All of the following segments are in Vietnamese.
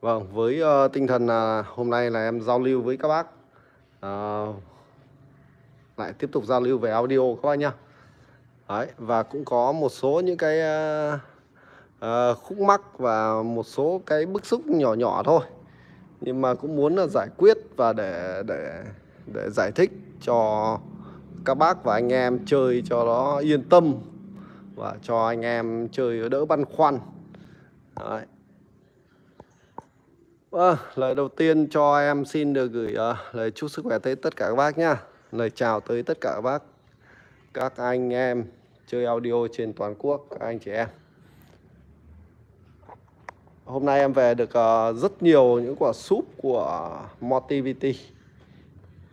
Vâng, với uh, tinh thần uh, hôm nay là em giao lưu với các bác uh, Lại tiếp tục giao lưu về audio các bác nhá Đấy, Và cũng có một số những cái uh, uh, khúc mắc và một số cái bức xúc nhỏ nhỏ thôi Nhưng mà cũng muốn là giải quyết và để, để, để giải thích cho các bác và anh em chơi cho nó yên tâm Và cho anh em chơi đỡ băn khoăn Đấy Vâng, lời đầu tiên cho em xin được gửi uh, lời chúc sức khỏe tới tất cả các bác nhá. Lời chào tới tất cả các bác, các anh em chơi audio trên toàn quốc, các anh chị em. Hôm nay em về được uh, rất nhiều những quả súp của Motivity.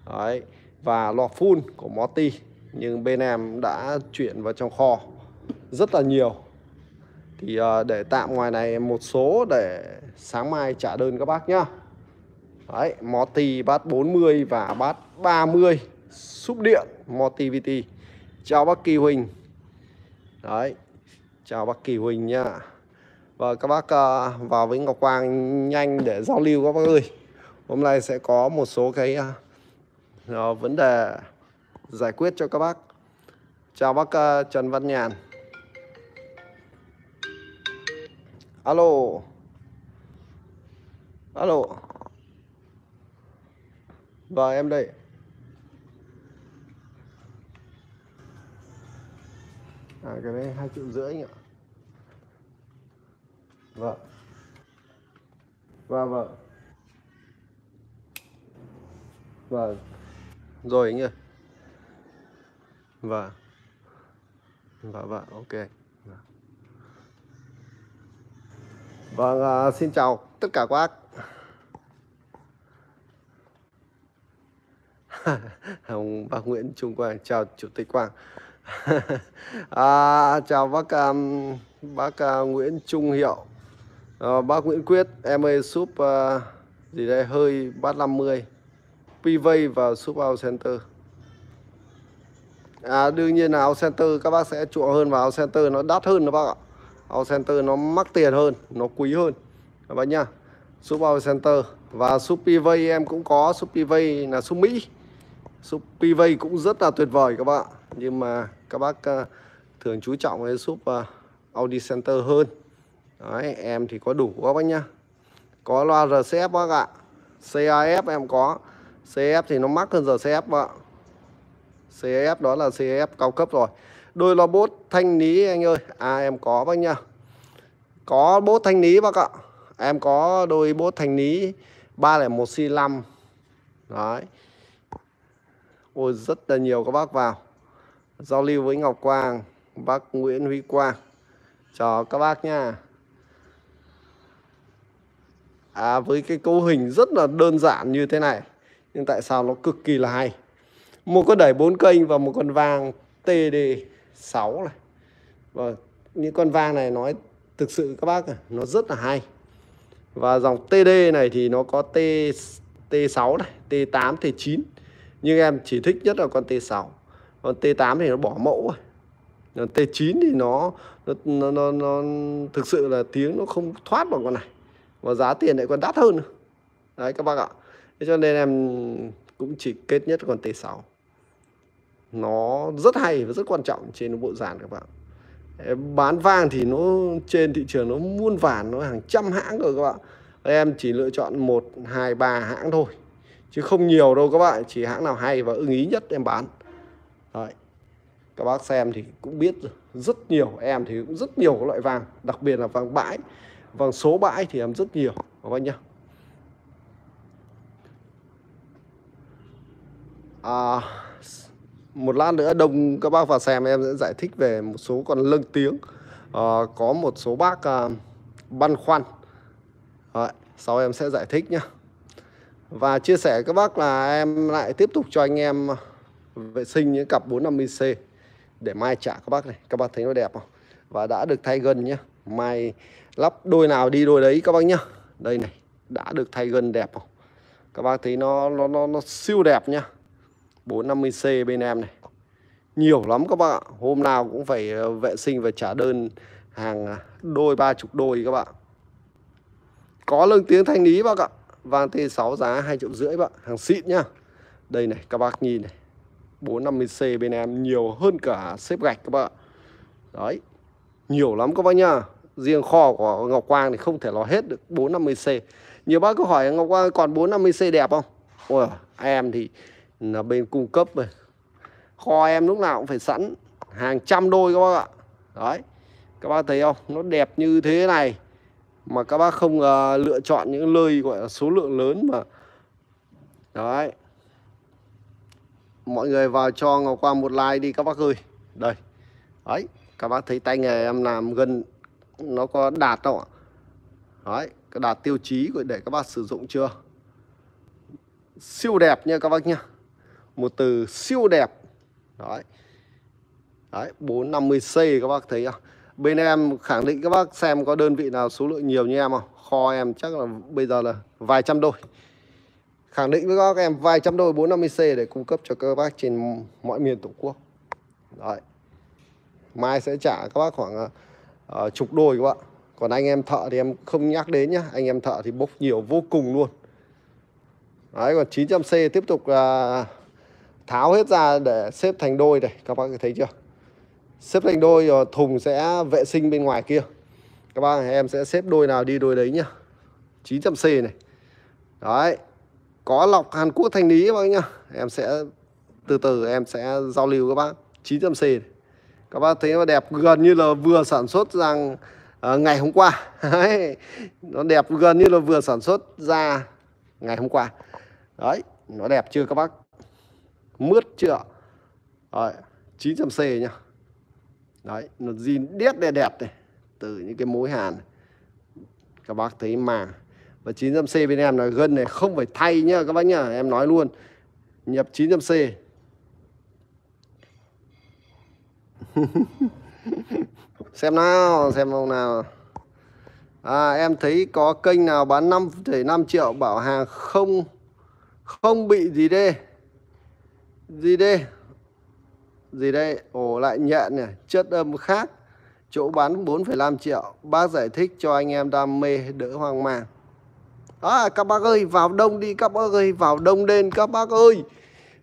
Đấy, và lọ full của Moti. Nhưng bên em đã chuyển vào trong kho rất là nhiều thì ờ, để tạm ngoài này một số để sáng mai trả đơn các bác nhá đấy Moti bát 40 và bát 30 xúc điện Moti VT chào bác Kỳ Huỳnh đấy chào bác Kỳ Huỳnh nhá. và các bác ờ, vào với Ngọc Quang nhanh để giao lưu các bác ơi hôm nay sẽ có một số cái uh, vấn đề giải quyết cho các bác chào bác uh, Trần Văn Nhàn alo alo vâng em đây à cái này hai triệu rưỡi anh ạ vâng vâng vợ vâng. vâng rồi anh ơi vâng vâng vợ vâng, ok Vâng, à, xin chào tất cả các bác. Ông bác Nguyễn Trung Quang, chào Chủ tịch Quang. à, chào bác um, bác uh, Nguyễn Trung Hiệu, uh, bác Nguyễn Quyết, em ơi súp uh, gì đây hơi bát 50, PV và súp out center. À, đương nhiên là out center các bác sẽ chuộng hơn vào out center nó đắt hơn đó bác ạ. Power Center nó mắc tiền hơn nó quý hơn các bác nhá súp Power Center và súp PV em cũng có súp PV là súp Mỹ súp PV cũng rất là tuyệt vời các bạn nhưng mà các bác ờ, thường chú trọng với súp ờ, Audi Center hơn Đấy, em thì có đủ các bác nhá có loa RCF bác ạ CAF em có CAF thì nó mắc hơn RCF bác ạ CAF đó là CAF cao cấp rồi đôi lo bốt thanh lý anh ơi à em có bác nhá có bốt thanh lý bác ạ em có đôi bốt thanh lý 301 xi 5 đấy ôi rất là nhiều các bác vào giao lưu với Ngọc Quang bác Nguyễn Huy Quang chào các bác nha à, với cái cấu hình rất là đơn giản như thế này nhưng tại sao nó cực kỳ là hay một con đẩy bốn kênh và một con vàng TD 6 này và những con vang này nói thực sự các bác nó rất là hay và dòng TD này thì nó có T T6 này, T8, T9 nhưng em chỉ thích nhất là con T6 còn T8 thì nó bỏ mẫu rồi còn T9 thì nó nó, nó nó nó thực sự là tiếng nó không thoát bằng con này và giá tiền lại còn đắt hơn nữa. đấy các bác ạ thế cho nên em cũng chỉ kết nhất con T6 nó rất hay và rất quan trọng trên bộ dàn các bạn bán vàng thì nó trên thị trường nó muôn vàn nó hàng trăm hãng rồi các bạn em chỉ lựa chọn một hai ba hãng thôi chứ không nhiều đâu các bạn chỉ hãng nào hay và ưng ý nhất em bán Đấy. các bác xem thì cũng biết rất nhiều em thì cũng rất nhiều loại vàng đặc biệt là vàng bãi vàng số bãi thì em rất nhiều các bác nhá à, một lát nữa đông các bác vào xem em sẽ giải thích về một số con lưng tiếng à, có một số bác à, băn khoăn Đấy, ờ, sau em sẽ giải thích nhé và chia sẻ các bác là em lại tiếp tục cho anh em vệ sinh những cặp 450C để mai trả các bác này các bác thấy nó đẹp không và đã được thay gần nhá mai lắp đôi nào đi đôi đấy các bác nhá đây này đã được thay gần đẹp không các bác thấy nó nó nó, nó siêu đẹp nhá 450C bên em này nhiều lắm các bạn ạ hôm nào cũng phải ờ, vệ sinh và trả đơn hàng à, đôi ba chục đôi các bạn có lưng tiếng thanh lý bác ạ vàng T6 giá hai triệu rưỡi bạn hàng xịn nhá đây này các bác nhìn này 450C bên em nhiều hơn cả xếp gạch các bạn đấy nhiều lắm các bác nhá riêng kho của Ngọc Quang thì không thể lo hết được 450C nhiều bác cứ hỏi Ngọc Quang còn 450C đẹp không Ôi, em thì là bên cung cấp rồi kho em lúc nào cũng phải sẵn hàng trăm đôi các bác ạ đấy các bác thấy không nó đẹp như thế này mà các bác không uh, lựa chọn những lơi gọi là số lượng lớn mà đấy mọi người vào cho ngọc qua một like đi các bác ơi đây đấy các bác thấy tay nghề em làm gần nó có đạt không ạ đấy đạt tiêu chí để các bác sử dụng chưa siêu đẹp nha các bác nhá một từ siêu đẹp đấy đấy 450C các bác thấy không bên em khẳng định các bác xem có đơn vị nào số lượng nhiều như em không kho em chắc là bây giờ là vài trăm đôi khẳng định với các em vài trăm đôi 450C để cung cấp cho các bác trên mọi miền tổ quốc đấy mai sẽ trả các bác khoảng uh, chục đôi các bạn còn anh em thợ thì em không nhắc đến nhá anh em thợ thì bốc nhiều vô cùng luôn đấy còn 900C tiếp tục là uh, tháo hết ra để xếp thành đôi này các bác thấy chưa xếp thành đôi rồi ờ, thùng sẽ vệ sinh bên ngoài kia các bác em sẽ xếp đôi nào đi đôi đấy nhá 900C này đấy có lọc Hàn Quốc thanh lý các bác nhá em sẽ từ từ em sẽ giao lưu các bác 900C này. các bác thấy nó đẹp gần như là vừa sản xuất rằng à, ờ, ngày hôm qua nó đẹp gần như là vừa sản xuất ra ngày hôm qua đấy nó đẹp chưa các bác mướt chưa Đấy, 900 c nhá Đấy, nó zin đét đẹp đẹp này từ những cái mối hàn các bác thấy mà và 900 c bên em là gân này không phải thay nhá các bác nhá em nói luôn nhập 900 c xem nào xem ông nào à, em thấy có kênh nào bán 5,5 triệu bảo hàng không không bị gì đây gì đây gì đây ổ lại nhện này chất âm khác chỗ bán 4,5 triệu bác giải thích cho anh em đam mê đỡ hoang mang à các bác ơi vào đông đi các bác ơi vào đông lên các bác ơi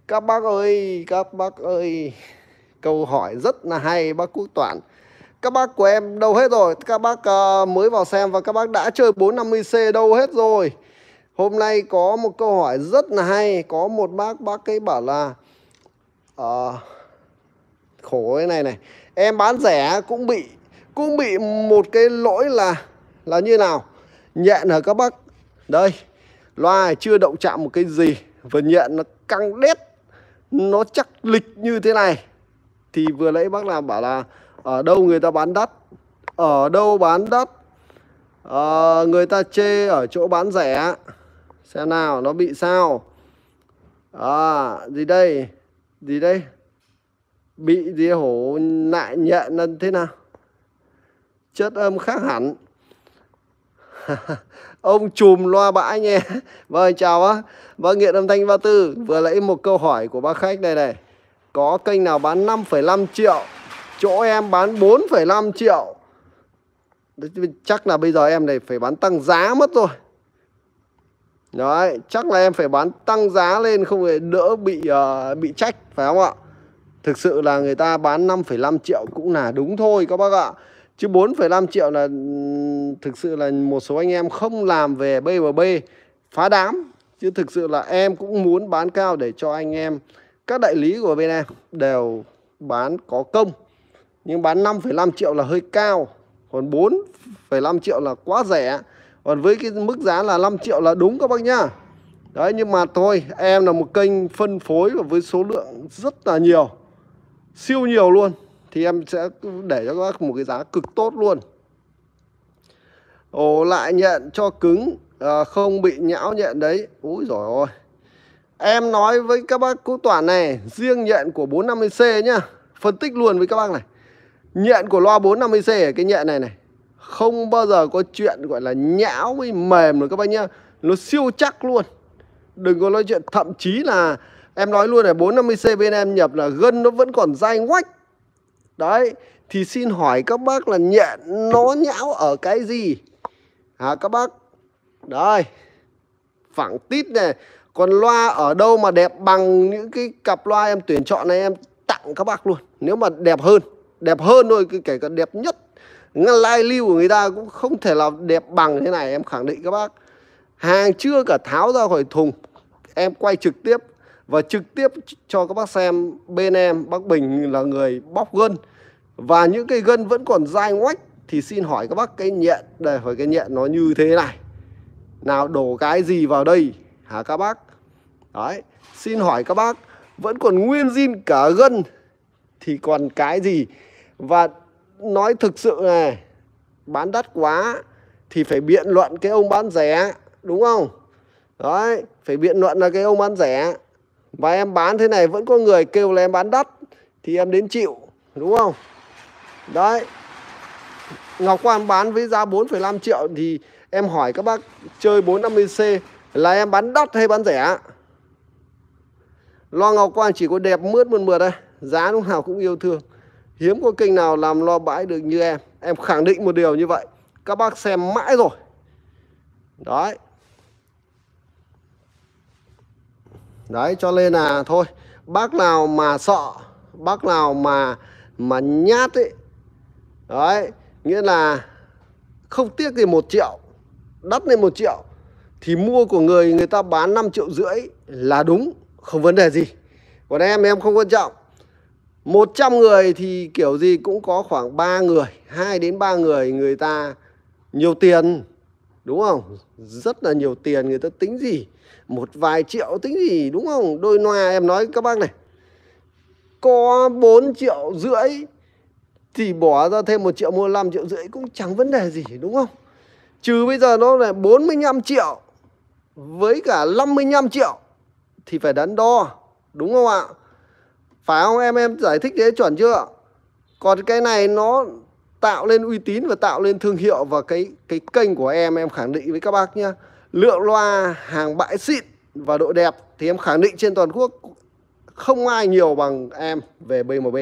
các bác ơi các bác ơi câu hỏi rất là hay bác quốc toản các bác của em đâu hết rồi các bác uh, mới vào xem và các bác đã chơi 450c đâu hết rồi hôm nay có một câu hỏi rất là hay có một bác bác ấy bảo là à, khổ cái này này em bán rẻ cũng bị cũng bị một cái lỗi là là như nào nhẹn hả các bác đây loa chưa động chạm một cái gì vừa nhẹn nó căng đét nó chắc lịch như thế này thì vừa nãy bác làm bảo là ở đâu người ta bán đắt ở đâu bán đắt à, người ta chê ở chỗ bán rẻ xem nào nó bị sao à gì đây gì đây bị gì hổ lại nhận là thế nào chất âm khác hẳn ông chùm loa bãi nhé vâng chào á vâng nghiện âm thanh tư vừa lấy một câu hỏi của bác khách đây này có kênh nào bán 5,5 triệu chỗ em bán 4,5 triệu chắc là bây giờ em này phải bán tăng giá mất rồi Đấy, chắc là em phải bán tăng giá lên không để đỡ bị uh, bị trách phải không ạ? Thực sự là người ta bán 5,5 triệu cũng là đúng thôi các bác ạ. Chứ 4,5 triệu là ừ, thực sự là một số anh em không làm về BBB phá đám. Chứ thực sự là em cũng muốn bán cao để cho anh em các đại lý của bên em đều bán có công. Nhưng bán 5,5 triệu là hơi cao, còn 4,5 triệu là quá rẻ còn với cái mức giá là 5 triệu là đúng các bác nhá đấy nhưng mà thôi em là một kênh phân phối và với số lượng rất là nhiều siêu nhiều luôn thì em sẽ để cho các bác một cái giá cực tốt luôn ồ lại nhận cho cứng à, không bị nhão nhận đấy úi rồi ơi em nói với các bác cô toàn này riêng nhận của 450C nhá phân tích luôn với các bác này nhận của loa 450C cái nhận này này không bao giờ có chuyện gọi là nhão với mềm rồi các bác nhá nó siêu chắc luôn đừng có nói chuyện thậm chí là em nói luôn là 450 c bên em nhập là gân nó vẫn còn dai ngoách đấy thì xin hỏi các bác là nhện nó nhão ở cái gì à các bác đây, phẳng tít này còn loa ở đâu mà đẹp bằng những cái cặp loa em tuyển chọn này em tặng các bác luôn nếu mà đẹp hơn đẹp hơn thôi kể cả đẹp nhất ngăn lai lưu của người ta cũng không thể là đẹp bằng thế này em khẳng định các bác hàng chưa cả tháo ra khỏi thùng em quay trực tiếp và trực tiếp cho các bác xem bên em bác Bình là người bóc gân và những cây gân vẫn còn dai ngoách thì xin hỏi các bác cái nhện đây hỏi cái nhện nó như thế này nào đổ cái gì vào đây hả các bác đấy xin hỏi các bác vẫn còn nguyên zin cả gân thì còn cái gì và nói thực sự này bán đắt quá thì phải biện luận cái ông bán rẻ đúng không đấy phải biện luận là cái ông bán rẻ và em bán thế này vẫn có người kêu là em bán đắt thì em đến chịu đúng không đấy Ngọc Quang bán với giá 4,5 triệu thì em hỏi các bác chơi 450C là em bán đắt hay bán rẻ? Lo Ngọc Quang chỉ có đẹp mướt mượt mượt đây, giá lúc nào cũng yêu thương hiếm có kênh nào làm lo bãi được như em em khẳng định một điều như vậy các bác xem mãi rồi đấy đấy cho nên là thôi bác nào mà sợ bác nào mà mà nhát ấy đấy nghĩa là không tiếc thì một triệu đắt lên một triệu thì mua của người người ta bán 5 triệu rưỡi là đúng không vấn đề gì còn em em không quan trọng 100 người thì kiểu gì cũng có khoảng 3 người, 2 đến 3 người người ta nhiều tiền, đúng không? Rất là nhiều tiền người ta tính gì? Một vài triệu tính gì đúng không? Đôi loa em nói các bác này. Có 4 triệu rưỡi thì bỏ ra thêm một triệu mua 5 triệu rưỡi cũng chẳng vấn đề gì đúng không? Trừ bây giờ nó là 45 triệu với cả 55 triệu thì phải đắn đo đúng không ạ? phải không em em giải thích thế chuẩn chưa còn cái này nó tạo lên uy tín và tạo lên thương hiệu và cái cái kênh của em em khẳng định với các bác nhá lượng loa hàng bãi xịn và độ đẹp thì em khẳng định trên toàn quốc không ai nhiều bằng em về BMB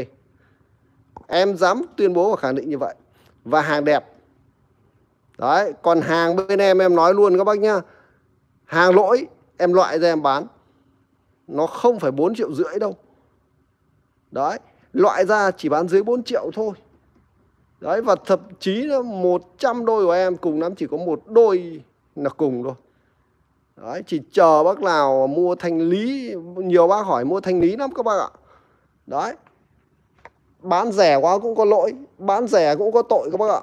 em dám tuyên bố và khẳng định như vậy và hàng đẹp đấy còn hàng bên em em nói luôn các bác nhá hàng lỗi em loại ra em bán nó không phải 4 triệu rưỡi đâu đấy loại ra chỉ bán dưới 4 triệu thôi đấy và thậm chí là 100 đôi của em cùng lắm chỉ có một đôi là cùng thôi đấy chỉ chờ bác nào mua thanh lý nhiều bác hỏi mua thanh lý lắm các bác ạ đấy bán rẻ quá cũng có lỗi bán rẻ cũng có tội các bác ạ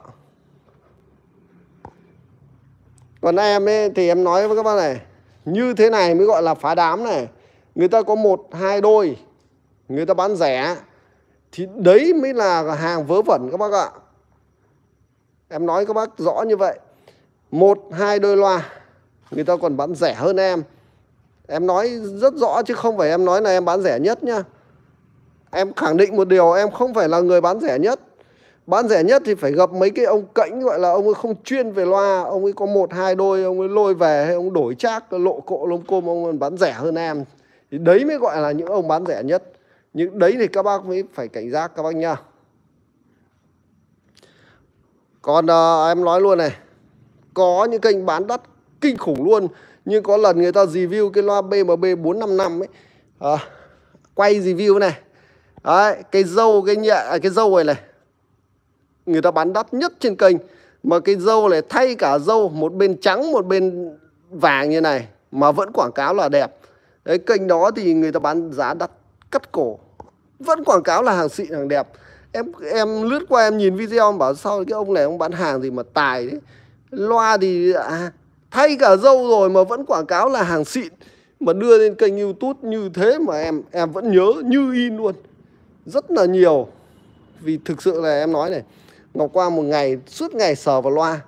còn em ấy, thì em nói với các bác này như thế này mới gọi là phá đám này người ta có một hai đôi người ta bán rẻ thì đấy mới là hàng vớ vẩn các bác ạ em nói các bác rõ như vậy một hai đôi loa người ta còn bán rẻ hơn em em nói rất rõ chứ không phải em nói là em bán rẻ nhất nhá em khẳng định một điều em không phải là người bán rẻ nhất bán rẻ nhất thì phải gặp mấy cái ông cạnh gọi là ông ấy không chuyên về loa ông ấy có một hai đôi ông ấy lôi về hay ông đổi trác lộ cộ lông côm ông bán rẻ hơn em thì đấy mới gọi là những ông bán rẻ nhất nhưng đấy thì các bác mới phải cảnh giác các bác nha còn à, em nói luôn này có những kênh bán đắt kinh khủng luôn nhưng có lần người ta review cái loa BMB 455 ấy à, quay review này Đấy, cái dâu cái nhẹ à, cái dâu này này người ta bán đắt nhất trên kênh mà cái dâu này thay cả dâu một bên trắng một bên vàng như này mà vẫn quảng cáo là đẹp đấy kênh đó thì người ta bán giá đắt cắt cổ vẫn quảng cáo là hàng xịn hàng đẹp em em lướt qua em nhìn video em bảo sao cái ông này ông bán hàng gì mà tài đấy loa thì à, thay cả dâu rồi mà vẫn quảng cáo là hàng xịn mà đưa lên kênh youtube như thế mà em em vẫn nhớ như in luôn rất là nhiều vì thực sự là em nói này ngọc qua một ngày suốt ngày sờ vào loa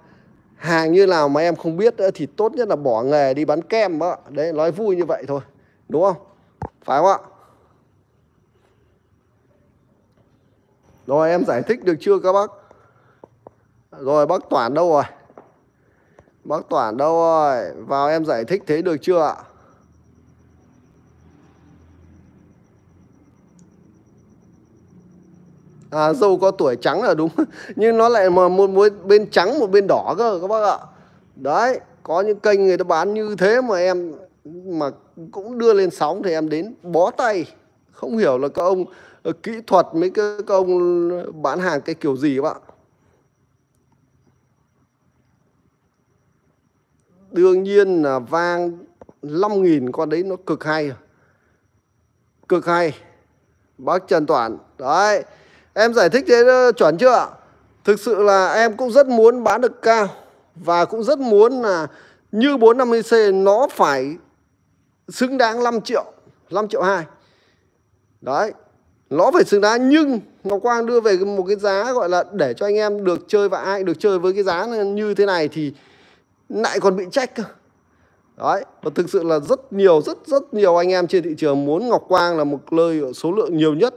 hàng như nào mà em không biết nữa thì tốt nhất là bỏ nghề đi bán kem đó. đấy nói vui như vậy thôi đúng không phải không ạ Rồi em giải thích được chưa các bác? Rồi bác Toản đâu rồi? Bác Toản đâu rồi? Vào em giải thích thế được chưa ạ? À, dâu có tuổi trắng là đúng Nhưng nó lại mà một, một bên trắng một bên đỏ cơ các bác ạ Đấy Có những kênh người ta bán như thế mà em Mà cũng đưa lên sóng thì em đến bó tay Không hiểu là các ông Ờ, kỹ thuật mấy cái công bán hàng cái kiểu gì các bạn đương nhiên là vang 5.000 con đấy nó cực hay cực hay bác Trần Toản đấy em giải thích thế ờ, chuẩn chưa ạ thực sự là em cũng rất muốn bán được cao và cũng rất muốn là như 450C nó phải xứng đáng 5 triệu 5 triệu 2 đấy nó phải xứng đáng nhưng Ngọc Quang đưa về một cái giá gọi là để cho anh em được chơi và ai được chơi với cái giá như thế này thì lại còn bị trách cơ đấy và thực sự là rất nhiều rất rất nhiều anh em trên thị trường muốn Ngọc Quang là một nơi số lượng nhiều nhất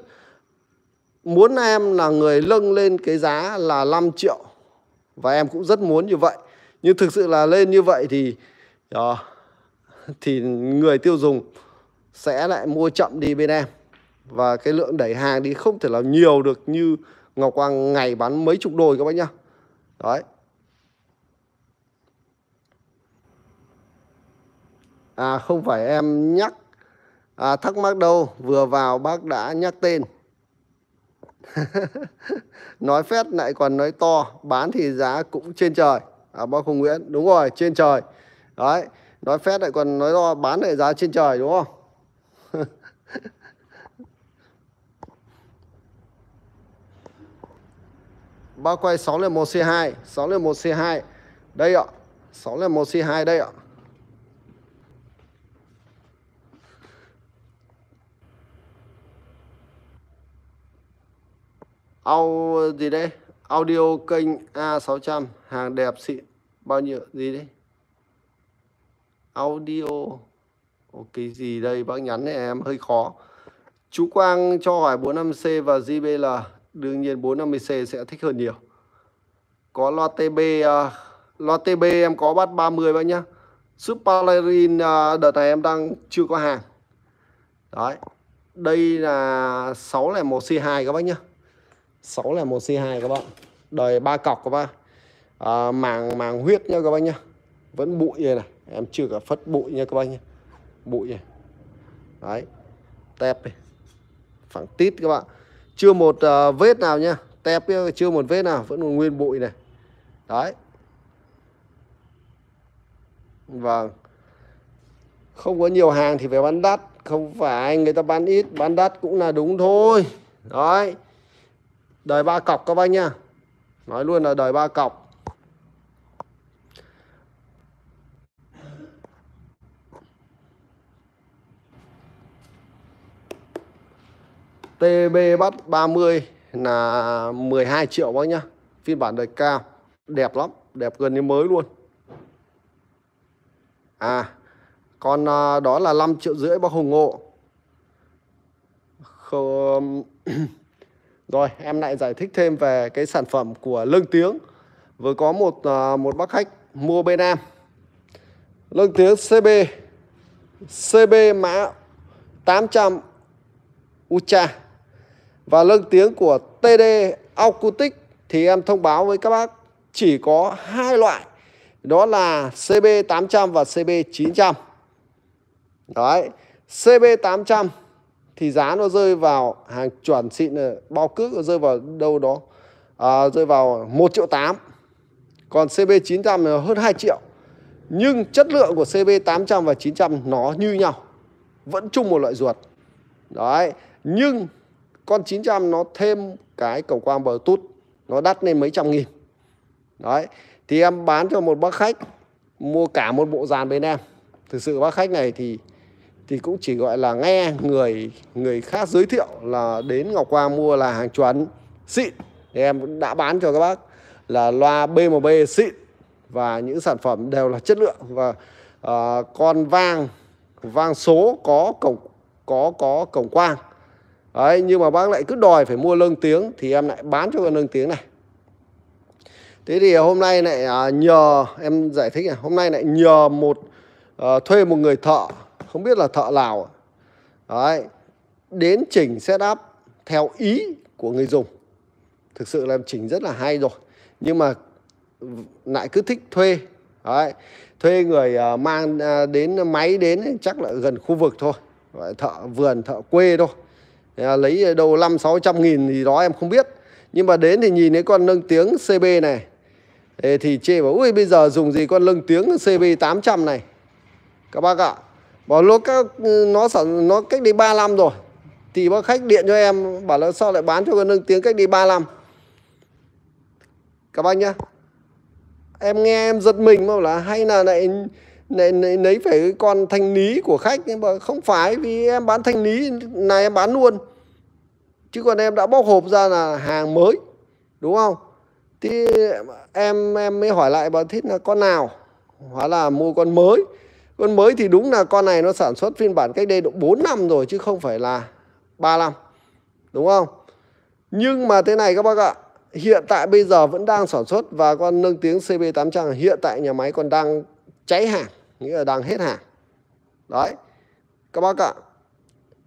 muốn em là người lâng lên cái giá là 5 triệu và em cũng rất muốn như vậy nhưng thực sự là lên như vậy thì đó, ờ, thì người tiêu dùng sẽ lại mua chậm đi bên em và cái lượng đẩy hàng đi không thể làm nhiều được như Ngọc Quang ngày bán mấy chục đôi các bác nhá đấy à không phải em nhắc à, thắc mắc đâu vừa vào bác đã nhắc tên nói phét lại còn nói to bán thì giá cũng trên trời à, bác Hùng Nguyễn đúng rồi trên trời đấy nói phét lại còn nói to bán lại giá trên trời đúng không bao quay 6 lên 1 C2 6 lên 1 C2 đây ạ 6 lên 1 C2 đây ạ Au gì đây Audio kênh A600 Hàng đẹp xịn Bao nhiêu gì đấy Audio Ồ, Cái gì đây bác nhắn này em hơi khó Chú Quang cho hỏi 45C và JBL đương nhiên 450C sẽ thích hơn nhiều có lo TB uh, à, lo TB em có bắt 30 bác nhá Supalarin uh, à, đợt này em đang chưa có hàng đấy đây là 601C2 các bác nhá 601C2 các bạn đời ba cọc các bác à, màng màng huyết nhá các bác nhá vẫn bụi như này em chưa cả phất bụi nha các bác nhá bụi này đấy tép này phẳng tít các bạn chưa một uh, vết nào nhá tép chưa một vết nào vẫn còn nguyên bụi này đấy vâng không có nhiều hàng thì phải bán đắt không phải người ta bán ít bán đắt cũng là đúng thôi đấy đời ba cọc các bác nhá nói luôn là đời ba cọc TB bắt 30 là 12 triệu bác nhá phiên bản đời cao đẹp lắm đẹp gần như mới luôn à còn à, đó là 5 triệu rưỡi bác Hùng Ngộ Không... rồi em lại giải thích thêm về cái sản phẩm của Lương Tiếng vừa có một à, một bác khách mua bên em Lương Tiếng CB CB mã 800 Ucha và lân tiếng của TD Acoustic thì em thông báo với các bác chỉ có hai loại đó là CB800 và CB900 đấy CB800 thì giá nó rơi vào hàng chuẩn xịn ờ, bao cước nó rơi vào đâu đó à, rơi vào 1 triệu 8 còn CB900 là hơn 2 triệu nhưng chất lượng của CB800 và 900 nó như nhau vẫn chung một loại ruột đấy nhưng con 900 nó thêm cái cổng quang Bluetooth nó đắt lên mấy trăm nghìn đấy thì em bán cho một bác khách mua cả một bộ dàn bên em thực sự bác khách này thì thì cũng chỉ gọi là nghe người người khác giới thiệu là đến Ngọc Quang mua là hàng chuẩn xịn thì em đã bán cho các bác là loa BMB xịn và những sản phẩm đều là chất lượng và uh, con vang vang số có cổng có có cổng quang Đấy, nhưng mà bác lại cứ đòi phải mua lương tiếng thì em lại bán cho con lương tiếng này. Thế thì hôm nay lại à, nhờ em giải thích này, hôm nay lại nhờ một uh, thuê một người thợ, không biết là thợ nào, Đấy, đến chỉnh setup theo ý của người dùng. Thực sự là em chỉnh rất là hay rồi. Nhưng mà lại cứ thích thuê. Đấy, thuê người uh, mang uh, đến máy đến chắc là gần khu vực thôi. thợ vườn, thợ quê thôi lấy đâu năm sáu trăm nghìn thì đó em không biết nhưng mà đến thì nhìn thấy con nâng tiếng CB này thì chê bảo ui bây giờ dùng gì con lưng tiếng CB 800 này các bác ạ bảo lúc các nó sản nó cách đi 3 năm rồi thì bác khách điện cho em bảo là sao lại bán cho con lưng tiếng cách đi 3 năm các bác nhá em nghe em giật mình mà là hay là lại lấy phải con thanh lý của khách nhưng mà không phải vì em bán thanh lý này em bán luôn chứ còn em đã bóc hộp ra là hàng mới đúng không thì em em mới hỏi lại bà thích là con nào hóa là mua con mới con mới thì đúng là con này nó sản xuất phiên bản cách đây độ 4 năm rồi chứ không phải là 3 năm đúng không nhưng mà thế này các bác ạ hiện tại bây giờ vẫn đang sản xuất và con nâng tiếng CB800 hiện tại nhà máy còn đang cháy hàng nghĩa là đang hết hàng đấy các bác ạ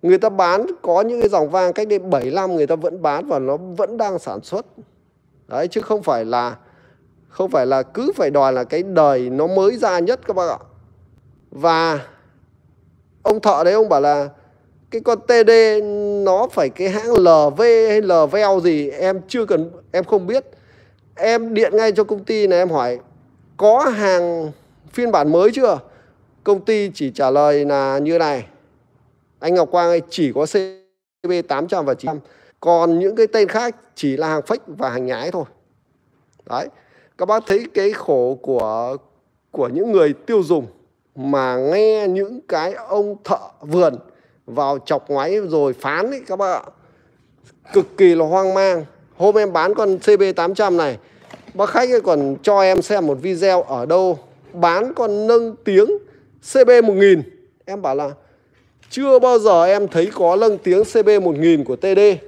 người ta bán có những cái dòng vàng cách đây 7 năm người ta vẫn bán và nó vẫn đang sản xuất đấy chứ không phải là không phải là cứ phải đòi là cái đời nó mới ra nhất các bác ạ và ông thợ đấy ông bảo là cái con TD nó phải cái hãng LV hay LVL gì em chưa cần em không biết em điện ngay cho công ty này em hỏi có hàng phiên bản mới chưa? Công ty chỉ trả lời là như này. Anh Ngọc Quang ấy chỉ có CB 800 và 900. Còn những cái tên khác chỉ là hàng fake và hàng nhái thôi. Đấy. Các bác thấy cái khổ của của những người tiêu dùng mà nghe những cái ông thợ vườn vào chọc ngoáy rồi phán ấy các bạn ạ. Cực kỳ là hoang mang. Hôm em bán con CB 800 này, bác khách ấy còn cho em xem một video ở đâu bán con nâng tiếng CB1000 em bảo là chưa bao giờ em thấy có nâng tiếng CB1000 của TD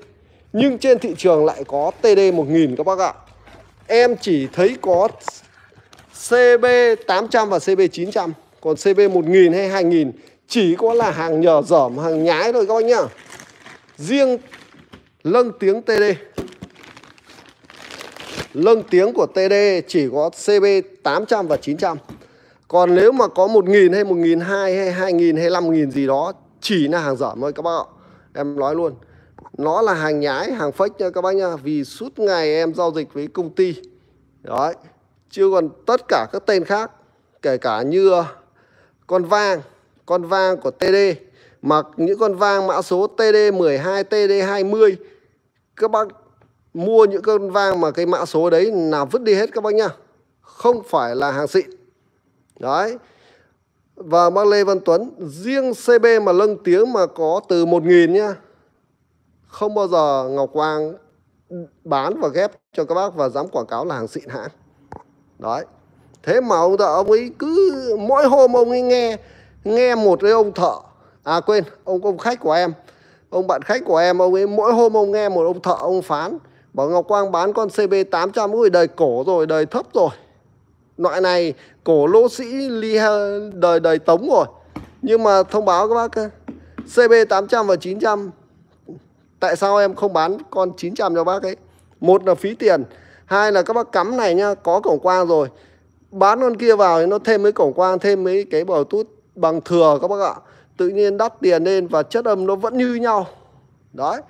nhưng trên thị trường lại có TD1000 các bác ạ em chỉ thấy có CB800 và CB900 còn CB1000 hay 2000 chỉ có là hàng nhờ dởm hàng nhái thôi các bác nhá riêng lâng tiếng TD lâng tiếng của TD chỉ có CB 800 và 900 còn nếu mà có 1.000 hay 1.200 hay 2.000 hay 5.000 gì đó chỉ là hàng dở thôi các bác ạ em nói luôn nó là hàng nhái hàng fake nha các bác nha vì suốt ngày em giao dịch với công ty đấy chứ còn tất cả các tên khác kể cả như ờ, con vang con vang của TD mà những con vang mã số TD12 TD20 các bác mua những con vang mà cái mã số đấy là vứt đi hết các bác nha không phải là hàng xịn đấy và bác Lê Văn Tuấn riêng CB mà lân tiếng mà có từ 1.000 nhá không bao giờ Ngọc Quang bán và ghép cho các bác và dám quảng cáo là hàng xịn hãng đấy thế mà ông thợ ông ấy cứ mỗi hôm ông ấy nghe nghe một cái ông thợ à quên ông ông khách của em ông bạn khách của em ông ấy mỗi hôm ông nghe một ông thợ ông phán bảo Ngọc Quang bán con CB 800 người đời cổ rồi đời thấp rồi loại này cổ lỗ sĩ ly đời đời tống rồi nhưng mà thông báo các bác CB 800 và 900 tại sao em không bán con 900 cho bác ấy một là phí tiền hai là các bác cắm này nha có cổng quang rồi bán con kia vào thì nó thêm mấy cổng quang thêm mấy cái bờ tút bằng thừa các bác ạ tự nhiên đắt tiền lên và chất âm nó vẫn như nhau đấy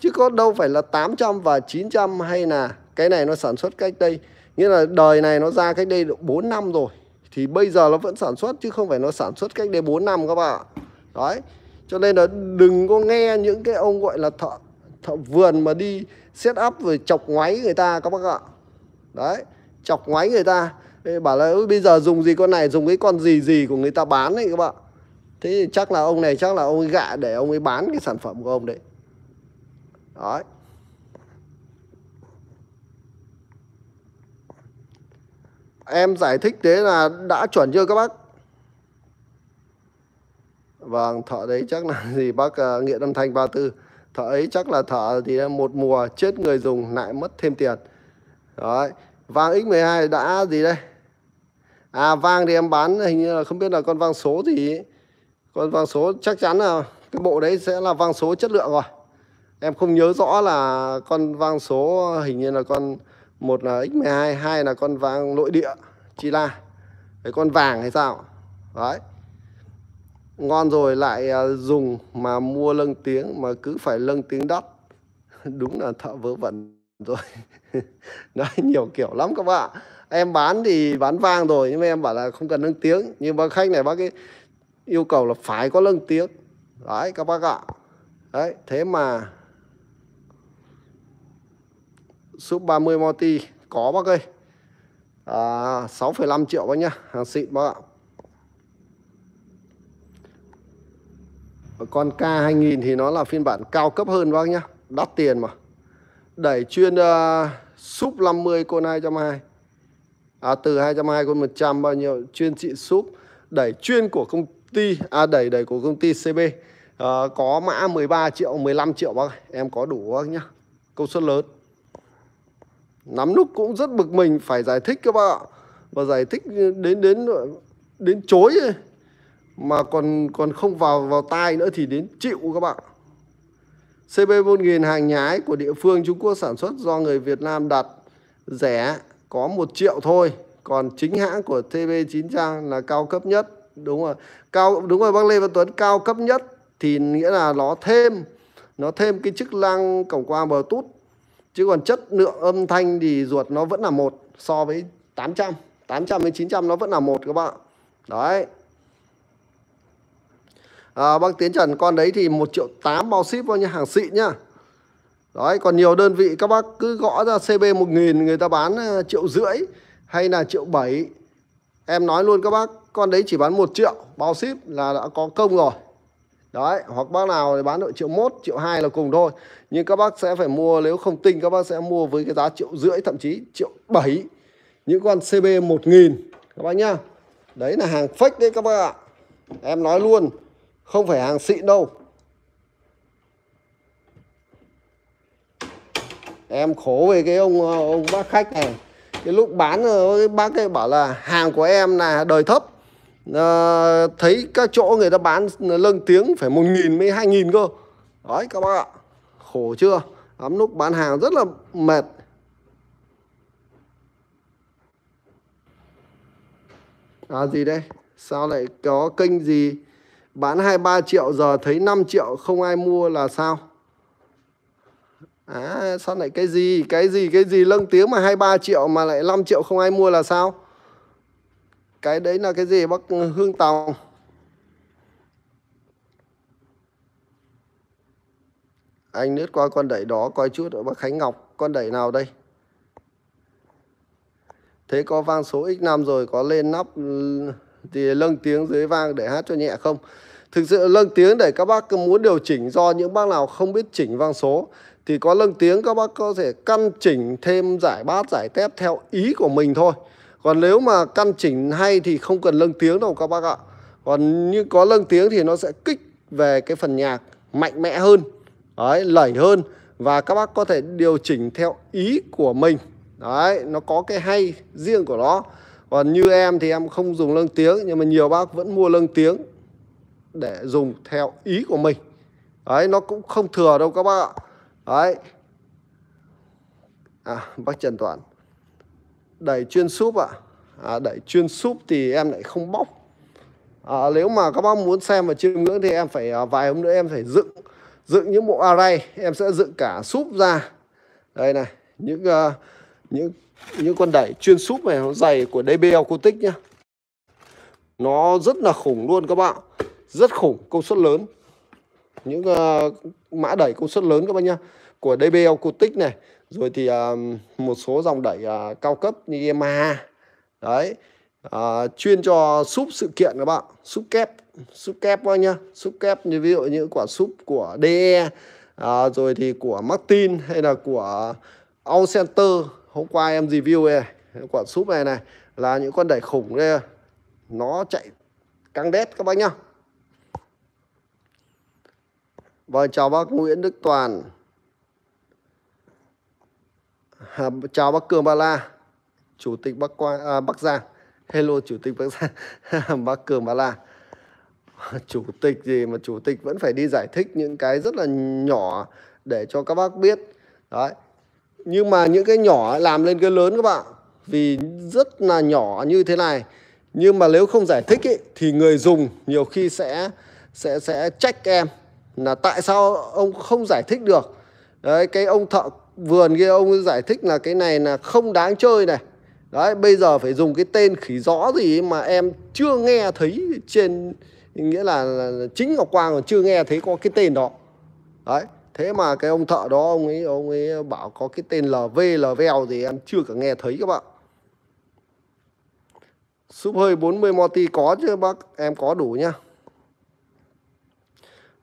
chứ có đâu phải là 800 và 900 hay là cái này nó sản xuất cách đây nghĩa là đời này nó ra cách đây độ 4 năm rồi thì bây giờ nó vẫn sản xuất chứ không phải nó sản xuất cách đây 4 năm các bạn ạ đấy cho nên là đừng có nghe những cái ông gọi là thợ thợ vườn mà đi set up rồi chọc ngoáy người ta các bác ạ đấy chọc ngoáy người ta Ê, bảo là bây giờ dùng gì con này dùng cái con gì gì của người ta bán đấy các bạn thế chắc là ông này chắc là ông ấy gạ để ông ấy bán cái sản phẩm của ông đấy đấy Em giải thích thế là đã chuẩn chưa các bác? Vâng, thợ đấy chắc là gì bác uh, ờ, Nghĩa Âm Thanh 34. Thợ ấy chắc là thợ thì một mùa chết người dùng lại mất thêm tiền. Đấy. Vàng X12 đã gì đây? À vàng thì em bán hình như là không biết là con vàng số gì Con vàng số chắc chắn là cái bộ đấy sẽ là vàng số chất lượng rồi. Em không nhớ rõ là con vàng số hình như là con một là X12 hai là con vàng nội địa chi la cái con vàng hay sao đấy ngon rồi lại à, dùng mà mua lân tiếng mà cứ phải lân tiếng đắt đúng là thợ vớ vẩn rồi đấy nhiều kiểu lắm các bạn em bán thì bán vang rồi nhưng mà em bảo là không cần lân tiếng nhưng mà khách này bác ấy yêu cầu là phải có lân tiếng đấy các bác ạ đấy thế mà sub 30 multi có bác ơi à, sáu à, 6,5 triệu bác nhá hàng xịn bác ạ con K2000 thì nó là phiên bản cao cấp hơn bác nhá đắt tiền mà đẩy chuyên uh, sub 50 con 220 à, từ 220 con 100 bao nhiêu chuyên trị súp đẩy chuyên của công ty à đẩy đẩy của công ty CB à, ờ, có mã 13 triệu 15 triệu bác em có đủ bác nhá công suất lớn nắm lúc cũng rất bực mình phải giải thích các bạn ạ và giải thích đến đến đến chối ấy. mà còn còn không vào vào tai nữa thì đến chịu các bạn CB1000 hàng nhái của địa phương Trung Quốc sản xuất do người Việt Nam đặt rẻ có 1 triệu thôi còn chính hãng của TB900 là cao cấp nhất đúng rồi cao đúng rồi bác Lê Văn Tuấn cao cấp nhất thì nghĩa là nó thêm nó thêm cái chức năng cổng quang Bluetooth chứ còn chất lượng âm thanh thì ruột nó vẫn là một so với 800 800 đến 900 nó vẫn là một các bạn đấy à, bác Tiến Trần con đấy thì 1 triệu 8 bao ship bao nhiêu hàng xịn nhá đấy còn nhiều đơn vị các bác cứ gõ ra CB 1000 người ta bán à, triệu rưỡi hay là triệu 7 em nói luôn các bác con đấy chỉ bán 1 triệu bao ship là đã có công rồi Đấy, hoặc bác nào thì bán được triệu mốt, triệu hai là cùng thôi. Nhưng các bác sẽ phải mua nếu không tinh các bác sẽ mua với cái giá triệu rưỡi thậm chí triệu bảy Những con CB 1000 các bác nhá. Đấy là hàng fake đấy các bác ạ. Em nói luôn, không phải hàng xịn đâu. Em khổ về cái ông ông bác khách này. Cái lúc bán cái ờ, bác ấy bảo là hàng của em là đời thấp à, thấy các chỗ người ta bán lâng tiếng phải một nghìn mấy hai nghìn cơ đấy các bác ạ khổ chưa ấm lúc bán hàng rất là mệt à gì đây sao lại có kênh gì bán hai ba triệu giờ thấy 5 triệu không ai mua là sao à sao lại cái gì cái gì cái gì lâng tiếng mà hai ba triệu mà lại 5 triệu không ai mua là sao cái đấy là cái gì bác Hương Tòng anh lướt qua con đẩy đó coi chút ở bác Khánh Ngọc con đẩy nào đây thế có vang số x5 rồi có lên nắp thì lâng tiếng dưới vang để hát cho nhẹ không thực sự lâng tiếng để các bác muốn điều chỉnh do những bác nào không biết chỉnh vang số thì có lâng tiếng các bác có thể căn chỉnh thêm giải bát giải tép theo ý của mình thôi còn nếu mà căn chỉnh hay thì không cần nâng tiếng đâu các bác ạ còn như có nâng tiếng thì nó sẽ kích về cái phần nhạc mạnh mẽ hơn đấy lẩy hơn và các bác có thể điều chỉnh theo ý của mình đấy nó có cái hay riêng của nó còn như em thì em không dùng lâng tiếng nhưng mà nhiều bác vẫn mua lâng tiếng để dùng theo ý của mình đấy nó cũng không thừa đâu các bác ạ đấy à, bác Trần Toàn đẩy chuyên súp ạ à. à, đẩy chuyên súp thì em lại không bóc à, nếu mà các bác muốn xem và chiêm ngưỡng thì em phải à, vài hôm nữa em phải dựng dựng những bộ array em sẽ dựng cả súp ra đây này những uh, những những con đẩy chuyên súp này nó dày của DBL Cotic nhá nó rất là khủng luôn các bạn rất khủng công suất lớn những uh, mã đẩy công suất lớn các bạn nhá của DBL Cotic này rồi thì uh, một số dòng đẩy uh, cao cấp như Yamaha đấy uh, chuyên cho súp sự kiện các bạn súp kép súp kép các nhá súp kép như ví dụ như quả súp của DE uh, e, rồi thì của Martin hay là của All Center hôm qua em review này quả súp này này là những con đẩy khủng đây nó chạy căng đét các bác nhá vâng chào bác Nguyễn Đức Toàn à, chào bác Cường Ba La chủ tịch Bắc Quang à, Bắc Giang hello chủ tịch Bắc Giang bác Cường Ba La chủ tịch gì mà chủ tịch vẫn phải đi giải thích những cái rất là nhỏ để cho các bác biết đấy nhưng mà những cái nhỏ làm lên cái lớn các bạn vì rất là nhỏ như thế này nhưng mà nếu không giải thích ý, thì người dùng nhiều khi sẽ sẽ sẽ trách em là tại sao ông không giải thích được đấy cái ông thợ vườn kia ông giải thích là cái này là không đáng chơi này đấy bây giờ phải dùng cái tên khỉ rõ gì mà em chưa nghe thấy trên nghĩa là, chính ngọc quang còn chưa nghe thấy có cái tên đó đấy thế mà cái ông thợ đó ông ấy ông ấy bảo có cái tên lv lvl gì em chưa cả nghe thấy các bạn súp hơi 40 moti có chứ bác em có đủ nhá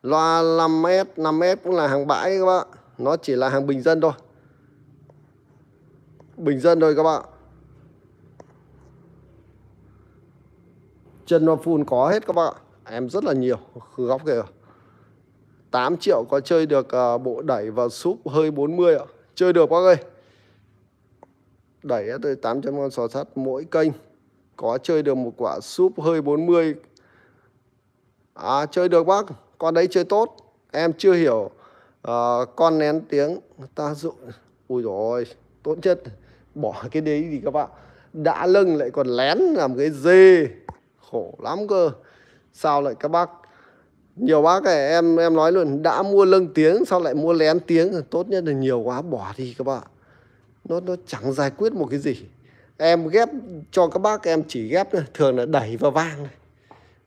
loa 5m 5m cũng là hàng bãi các bạn nó chỉ là hàng bình dân thôi bình dân thôi các bạn chân nó phun có hết các bạn em rất là nhiều góc kìa 8 triệu có chơi được ờ, bộ đẩy và súp hơi 40 ạ chơi được bác ơi đẩy tới 800 con sò sắt mỗi kênh có chơi được một quả súp hơi 40 à chơi được bác con đấy chơi tốt em chưa hiểu Ờ, con nén tiếng ta dụng ui rồi tốt chất bỏ cái đấy thì các bạn đã lưng lại còn lén làm cái dê khổ lắm cơ sao lại các bác nhiều bác này em em nói luôn đã mua lưng tiếng sao lại mua lén tiếng tốt nhất là nhiều quá bỏ đi các bạn nó nó chẳng giải quyết một cái gì em ghép cho các bác em chỉ ghép thôi thường là đẩy vào vang này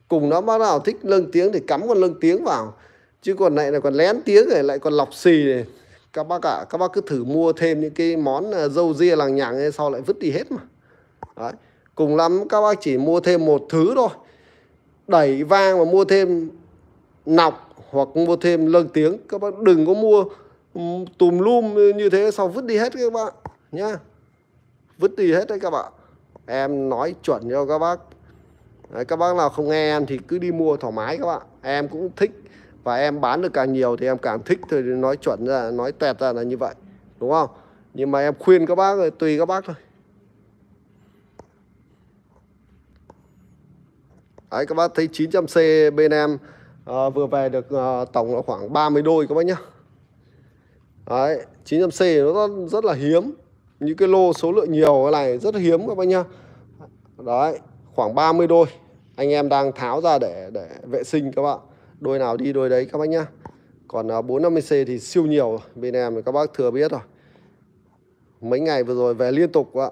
cùng nó bác nào thích lưng tiếng thì cắm con lưng tiếng vào chứ còn lại là còn lén tiếng này lại còn lọc xì này các bác ạ à, các bác cứ thử mua thêm những cái món à, dâu ria làng nhàng sau lại vứt đi hết mà Đấy. cùng lắm các bác chỉ mua thêm một thứ thôi đẩy vang và mua thêm nọc hoặc mua thêm lân tiếng các bác đừng có mua tùm lum như thế sau vứt đi hết các bạn nhá vứt đi hết đấy các bạn em nói chuẩn cho các bác đấy, các bác nào không nghe em thì cứ đi mua thoải mái các bạn em cũng thích và em bán được càng nhiều thì em càng thích thôi nói chuẩn ra nói tẹt ra là như vậy đúng không nhưng mà em khuyên các bác rồi tùy các bác thôi Đấy các bác thấy 900C bên em à, vừa về được à, tổng là khoảng 30 đôi các bác nhá Đấy 900C nó rất, rất là hiếm Những cái lô số lượng nhiều cái này rất hiếm các bác nhá Đấy khoảng 30 đôi Anh em đang tháo ra để để vệ sinh các bạn đôi nào đi đôi đấy các bác nhá còn 450C à, thì siêu nhiều bên em các bác thừa biết rồi mấy ngày vừa rồi về liên tục quá.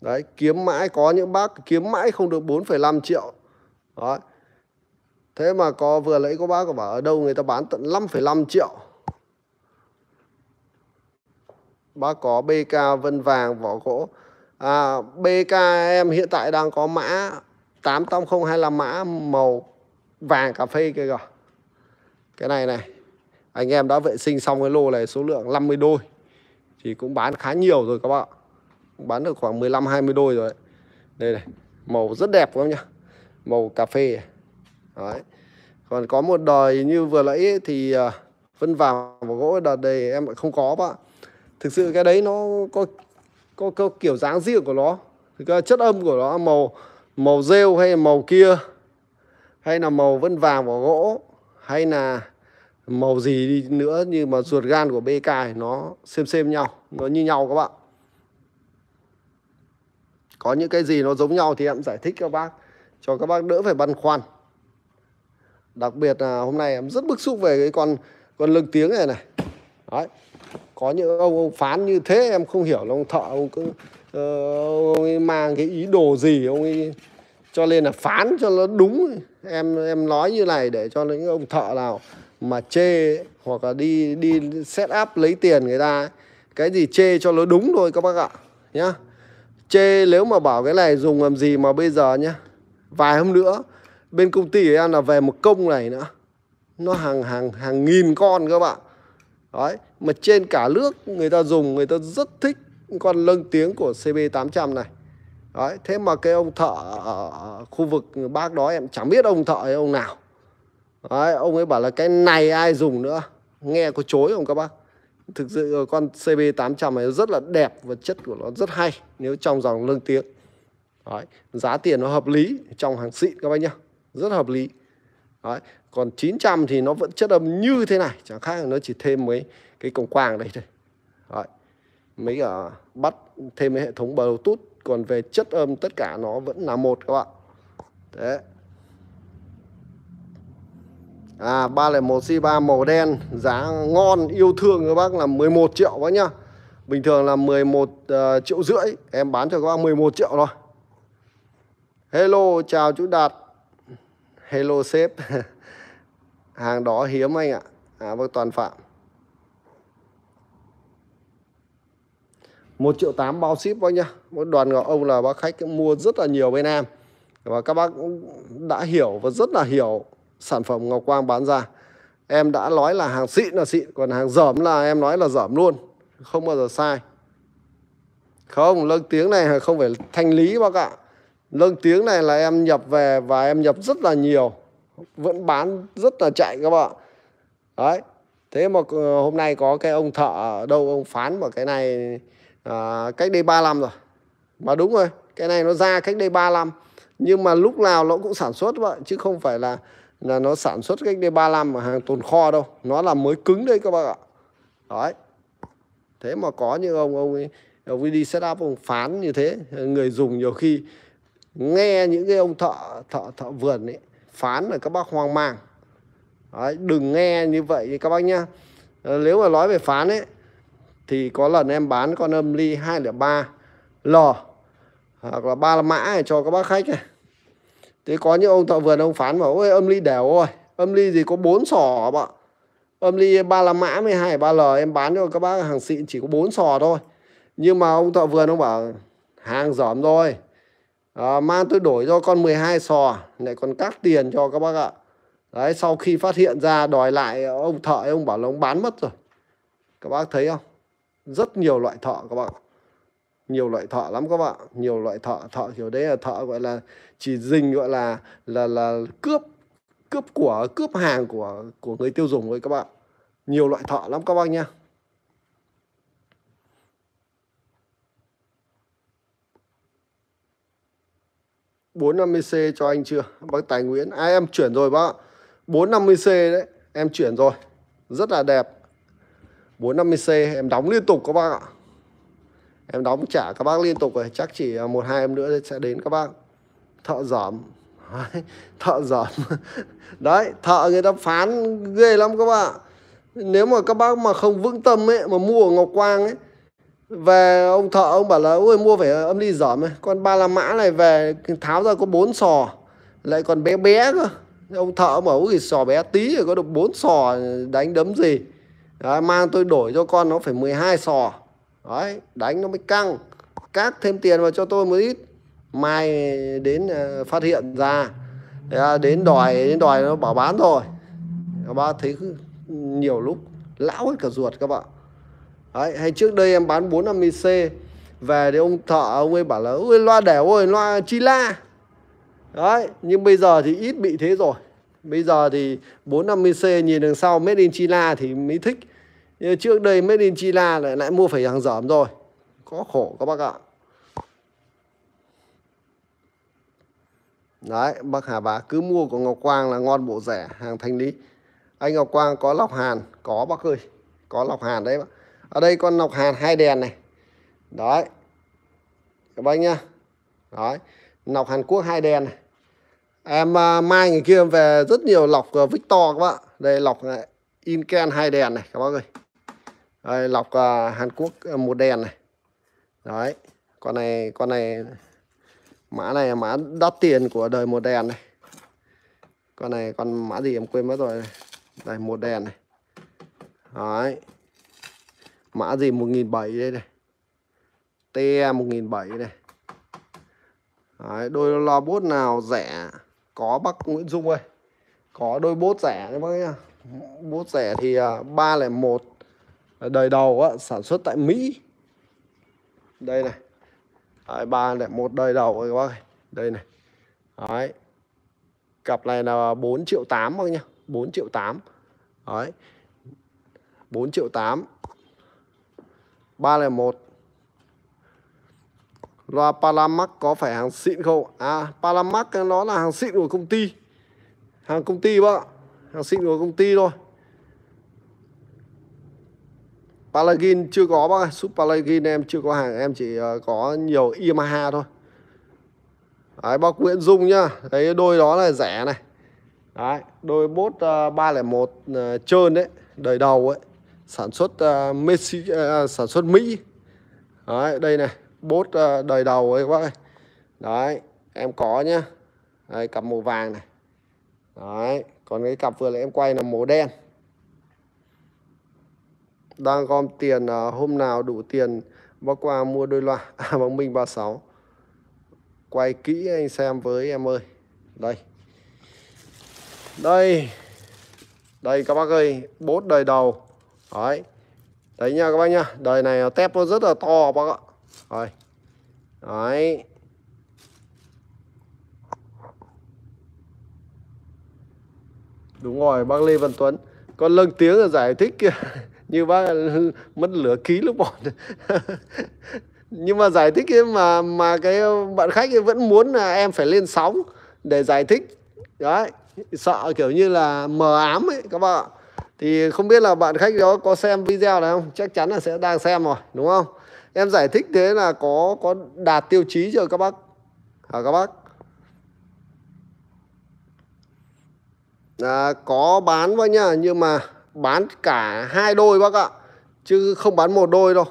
đấy kiếm mãi có những bác kiếm mãi không được 4,5 triệu đó thế mà có vừa lấy có bác có bảo ở đâu người ta bán tận 5,5 triệu bác có BK vân vàng vỏ gỗ à, BKM hiện tại đang có mã hay là mã màu vàng cà phê kia kìa cái này này anh em đã vệ sinh xong cái lô này số lượng 50 đôi thì cũng bán khá nhiều rồi các bạn bán được khoảng 15 20 đôi rồi đây này màu rất đẹp các nhá màu cà phê Đấy. còn có một đời như vừa nãy thì à, vân vào và gỗ đợt này em lại không có bạn thực sự cái đấy nó có có, có kiểu dáng riêng của nó cái chất âm của nó màu màu rêu hay màu kia hay là màu vân vàng của gỗ hay là màu gì đi nữa nhưng mà ruột gan của BK thì nó xem xem nhau nó như nhau các bạn có những cái gì nó giống nhau thì em giải thích cho bác cho các bác đỡ phải băn khoăn đặc biệt là hôm nay em rất bức xúc về cái con con lưng tiếng này này Đấy có những ông ông phán như thế em không hiểu là ông thợ ông cứ uh, ông ấy mang cái ý đồ gì ông ấy cho nên là phán cho nó đúng em em nói như này để cho những ông thợ nào mà chê hoặc là đi đi set up lấy tiền người ta cái gì chê cho nó đúng thôi các bác ạ nhá chê nếu mà bảo cái này dùng làm gì mà bây giờ nhá vài hôm nữa bên công ty của em là về một công này nữa nó hàng hàng hàng nghìn con các bạn đấy mà trên cả nước người ta dùng người ta rất thích con lâng tiếng của CB800 này Đấy, thế mà cái ông thợ ở khu vực bác đó em chẳng biết ông thợ hay ông nào Đấy, ông ấy bảo là cái này ai dùng nữa nghe có chối không các bác thực sự con CB800 này rất là đẹp và chất của nó rất hay nếu trong dòng lương tiếng Đấy, giá tiền nó hợp lý trong hàng xịn các bác nhá rất hợp lý Đấy, còn 900 thì nó vẫn chất âm như thế này chẳng khác là nó chỉ thêm mấy cái công quang đây thôi Đấy. mấy ở bắt thêm cái hệ thống bluetooth còn về chất âm tất cả nó vẫn là một các bạn đấy À 301 C3 màu đen Giá ngon yêu thương các bác là 11 triệu bác nhá Bình thường là 11 uh, ờ, triệu rưỡi Em bán cho các bác 11 triệu rồi Hello chào chú Đạt Hello sếp Hàng đó hiếm anh ạ À bác vâng, Toàn Phạm 1 triệu 8 bao ship bác nhá một đoàn ngọc ông là bác khách mua rất là nhiều bên em và các bác cũng đã hiểu và rất là hiểu sản phẩm Ngọc Quang bán ra em đã nói là hàng xịn là xịn còn hàng dởm là em nói là dởm luôn không bao giờ sai không lâng tiếng này không phải thanh lý bác ạ lâng tiếng này là em nhập về và em nhập rất là nhiều vẫn bán rất là chạy các bạn đấy thế mà ờ, hôm nay có cái ông thợ ở đâu ông phán mà cái này à, cách đây 3 năm rồi mà đúng rồi cái này nó ra cách đây 3 năm nhưng mà lúc nào nó cũng sản xuất vậy chứ không phải là là nó sản xuất cách đây 3 năm mà hàng tồn kho đâu nó là mới cứng đấy các bạn ạ đấy thế mà có những ông ông ấy ông ấy đi setup ông phán như thế người dùng nhiều khi nghe những cái ông thợ thợ thợ vườn ấy phán là các bác hoang mang đấy, đừng nghe như vậy các bác nhá ờ, nếu mà nói về phán ấy thì có lần em bán con âm ly 203 L hoặc là ba mã cho các bác khách này thế có những ông thợ vườn ông phán bảo ôi âm ly đều rồi âm ly gì có bốn sò ạ âm ly ba la mã 12 ba l em bán cho các bác hàng xịn chỉ có bốn sò thôi nhưng mà ông thợ vườn ông bảo hàng dỏm rồi à, mang tôi đổi cho con 12 sò lại còn cắt tiền cho các bác ạ đấy sau khi phát hiện ra đòi lại ông thợ ông bảo là ông bán mất rồi các bác thấy không rất nhiều loại thợ các bạn nhiều loại thợ lắm các bạn nhiều loại thợ thợ kiểu đấy là thợ gọi là chỉ dình gọi là là là cướp cướp của cướp hàng của của người tiêu dùng thôi các bạn nhiều loại thợ lắm các bạn nha bốn năm mươi c cho anh chưa bác tài nguyễn à, em chuyển rồi bác bốn năm mươi c đấy em chuyển rồi rất là đẹp 450C em đóng liên tục các bác ạ em đóng trả các bác liên tục rồi chắc chỉ một hai em nữa sẽ đến các bác thợ giỏm thợ giỏm đấy thợ người ta phán ghê lắm các bạn nếu mà các bác mà không vững tâm ấy mà mua ở Ngọc Quang ấy về ông thợ ông bảo là ôi mua phải âm ly giỏm ấy con ba la mã này về tháo ra có bốn sò lại còn bé bé cơ ông thợ ông bảo ôi sò bé tí rồi có được bốn sò đánh đấm gì đấy, mang tôi đổi cho con nó phải 12 sò đấy đánh nó mới căng cát thêm tiền vào cho tôi một ít mai đến ờ, phát hiện ra đến đòi đến đòi nó bảo bán rồi các bạn thấy nhiều lúc lão hết cả ruột các bạn đấy, hay trước đây em bán 450 c về thì ông thợ ông ấy bảo là ôi loa đẻo ôi loa chi la đấy nhưng bây giờ thì ít bị thế rồi bây giờ thì 450 c nhìn đằng sau made in china thì mới thích trước đây made in China lại lại mua phải hàng dởm rồi có khổ các bác ạ đấy bác Hà Bá cứ mua của Ngọc Quang là ngon bộ rẻ hàng thanh lý anh Ngọc Quang có lọc hàn có bác ơi có lọc hàn đấy ở đây con lọc hàn hai đèn này đấy các bác nhá đấy lọc Hàn Quốc hai đèn này em à, mai ngày kia em về rất nhiều lọc à, Victor các bác đây lọc này, Inken hai đèn này các bác ơi đây, lọc uh, Hàn Quốc uh, à, một đèn này đấy con này con này mã này mã đắt tiền của đời một đèn này con này con mã gì em quên mất rồi đây một đèn này đấy mã gì một nghìn bảy đây này te một nghìn bảy này đấy, đôi lo bốt nào rẻ có bác Nguyễn Dung ơi có đôi bốt rẻ đấy bác ấy bốt rẻ thì à, ba lẻ một đời đầu á, sản xuất tại Mỹ đây này Đấy, 301 đời đầu các bác ơi đây này Đấy. cặp này là 4 triệu 8 bác nhá 4 triệu 8 Đấy. 4 triệu 8 301 Loa Palamax có phải hàng xịn không? À Palamax nó là hàng xịn của công ty Hàng công ty bác Hàng xịn của công ty thôi Paladin chưa có bác ơi súp em chưa có hàng em chỉ ờ, có nhiều Yamaha thôi Đấy, bác Nguyễn Dung nhá Đấy, đôi đó là rẻ này Đấy, đôi bốt uh, 301 uh, trơn đấy đời đầu ấy sản xuất uh, Messi uh, sản xuất Mỹ đấy đây này bốt uh, đời đầu ấy bác ơi đấy em có nhá đấy, cặp màu vàng này đấy còn cái cặp vừa là em quay là màu đen đang gom tiền à, hôm nào đủ tiền bác qua mua đôi loa à, bóng minh 36 quay kỹ anh xem với em ơi đây đây đây các bác ơi bốt đời đầu đấy đấy nha các bác nha đời này tép nó rất là to bác ạ rồi đấy đúng rồi bác Lê Văn Tuấn con lâng tiếng là giải thích kìa như bác ừ, mất lửa ký lúc bọn nhưng mà giải thích ấy mà mà cái ờ, bạn khách ấy vẫn muốn là em phải lên sóng để giải thích đấy sợ kiểu như là mờ ám ấy các bạn thì không biết là bạn khách đó có xem video này không chắc chắn là sẽ đang xem rồi đúng không em giải thích thế là có có đạt tiêu chí chưa các bác hả các bác à, có bán quá nhá nhưng mà bán cả hai đôi bác ạ chứ không bán một đôi đâu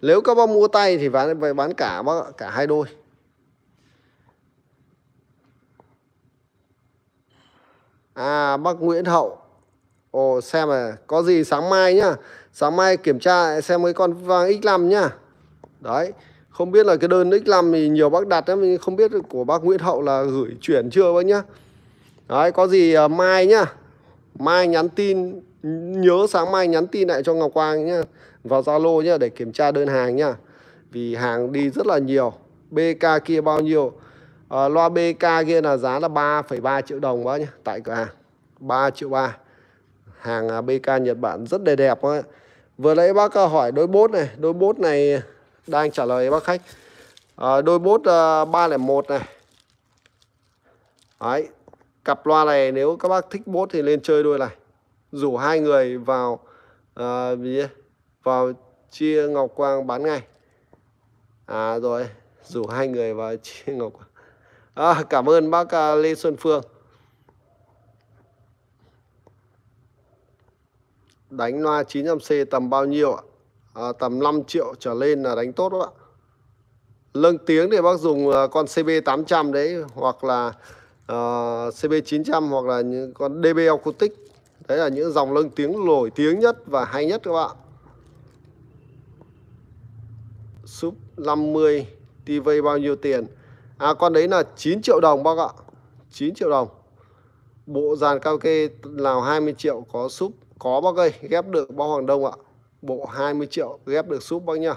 nếu các bác mua tay thì bán phải bán cả bác ạ, cả hai đôi à bác Nguyễn Hậu ồ xem này có gì sáng mai nhá sáng mai kiểm tra xem cái con vàng x5 nhá đấy không biết là cái đơn x5 thì nhiều bác đặt mình không biết của bác Nguyễn Hậu là gửi chuyển chưa bác nhá đấy có gì à, mai nhá mai nhắn tin nhớ sáng mai nhắn tin lại cho Ngọc Quang nhá vào Zalo nhá để kiểm tra đơn hàng nhá vì hàng đi rất là nhiều BK kia bao nhiêu à, loa BK kia là giá là 3,3 triệu đồng đó nhá tại cửa hàng 3 triệu 3 hàng à, BK Nhật Bản rất đẹp đẹp ấy. vừa nãy bác à, hỏi đôi bốt này đôi bốt này đang trả lời bác khách à, đôi bốt à, 301 này Đấy, cặp loa này nếu các bác thích bốt thì lên chơi đôi này rủ hai người vào à, vào chia ngọc quang bán ngay à rồi rủ hai người vào chia ngọc quang à, cảm ơn bác à, lê xuân phương đánh loa 900C tầm bao nhiêu ạ? À, tầm 5 triệu trở lên là đánh tốt đó ạ. Lâng tiếng thì bác dùng à, con CB800 đấy hoặc là uh, à, CB900 hoặc là những con DB Acoustic đấy là những dòng lân tiếng nổi tiếng nhất và hay nhất các bạn sub 50 TV bao nhiêu tiền à con đấy là 9 triệu đồng bác ạ 9 triệu đồng bộ dàn cao kê Lào 20 triệu có súp có bác ơi ghép được bao Hoàng Đông ạ bộ 20 triệu ghép được súp bác nhá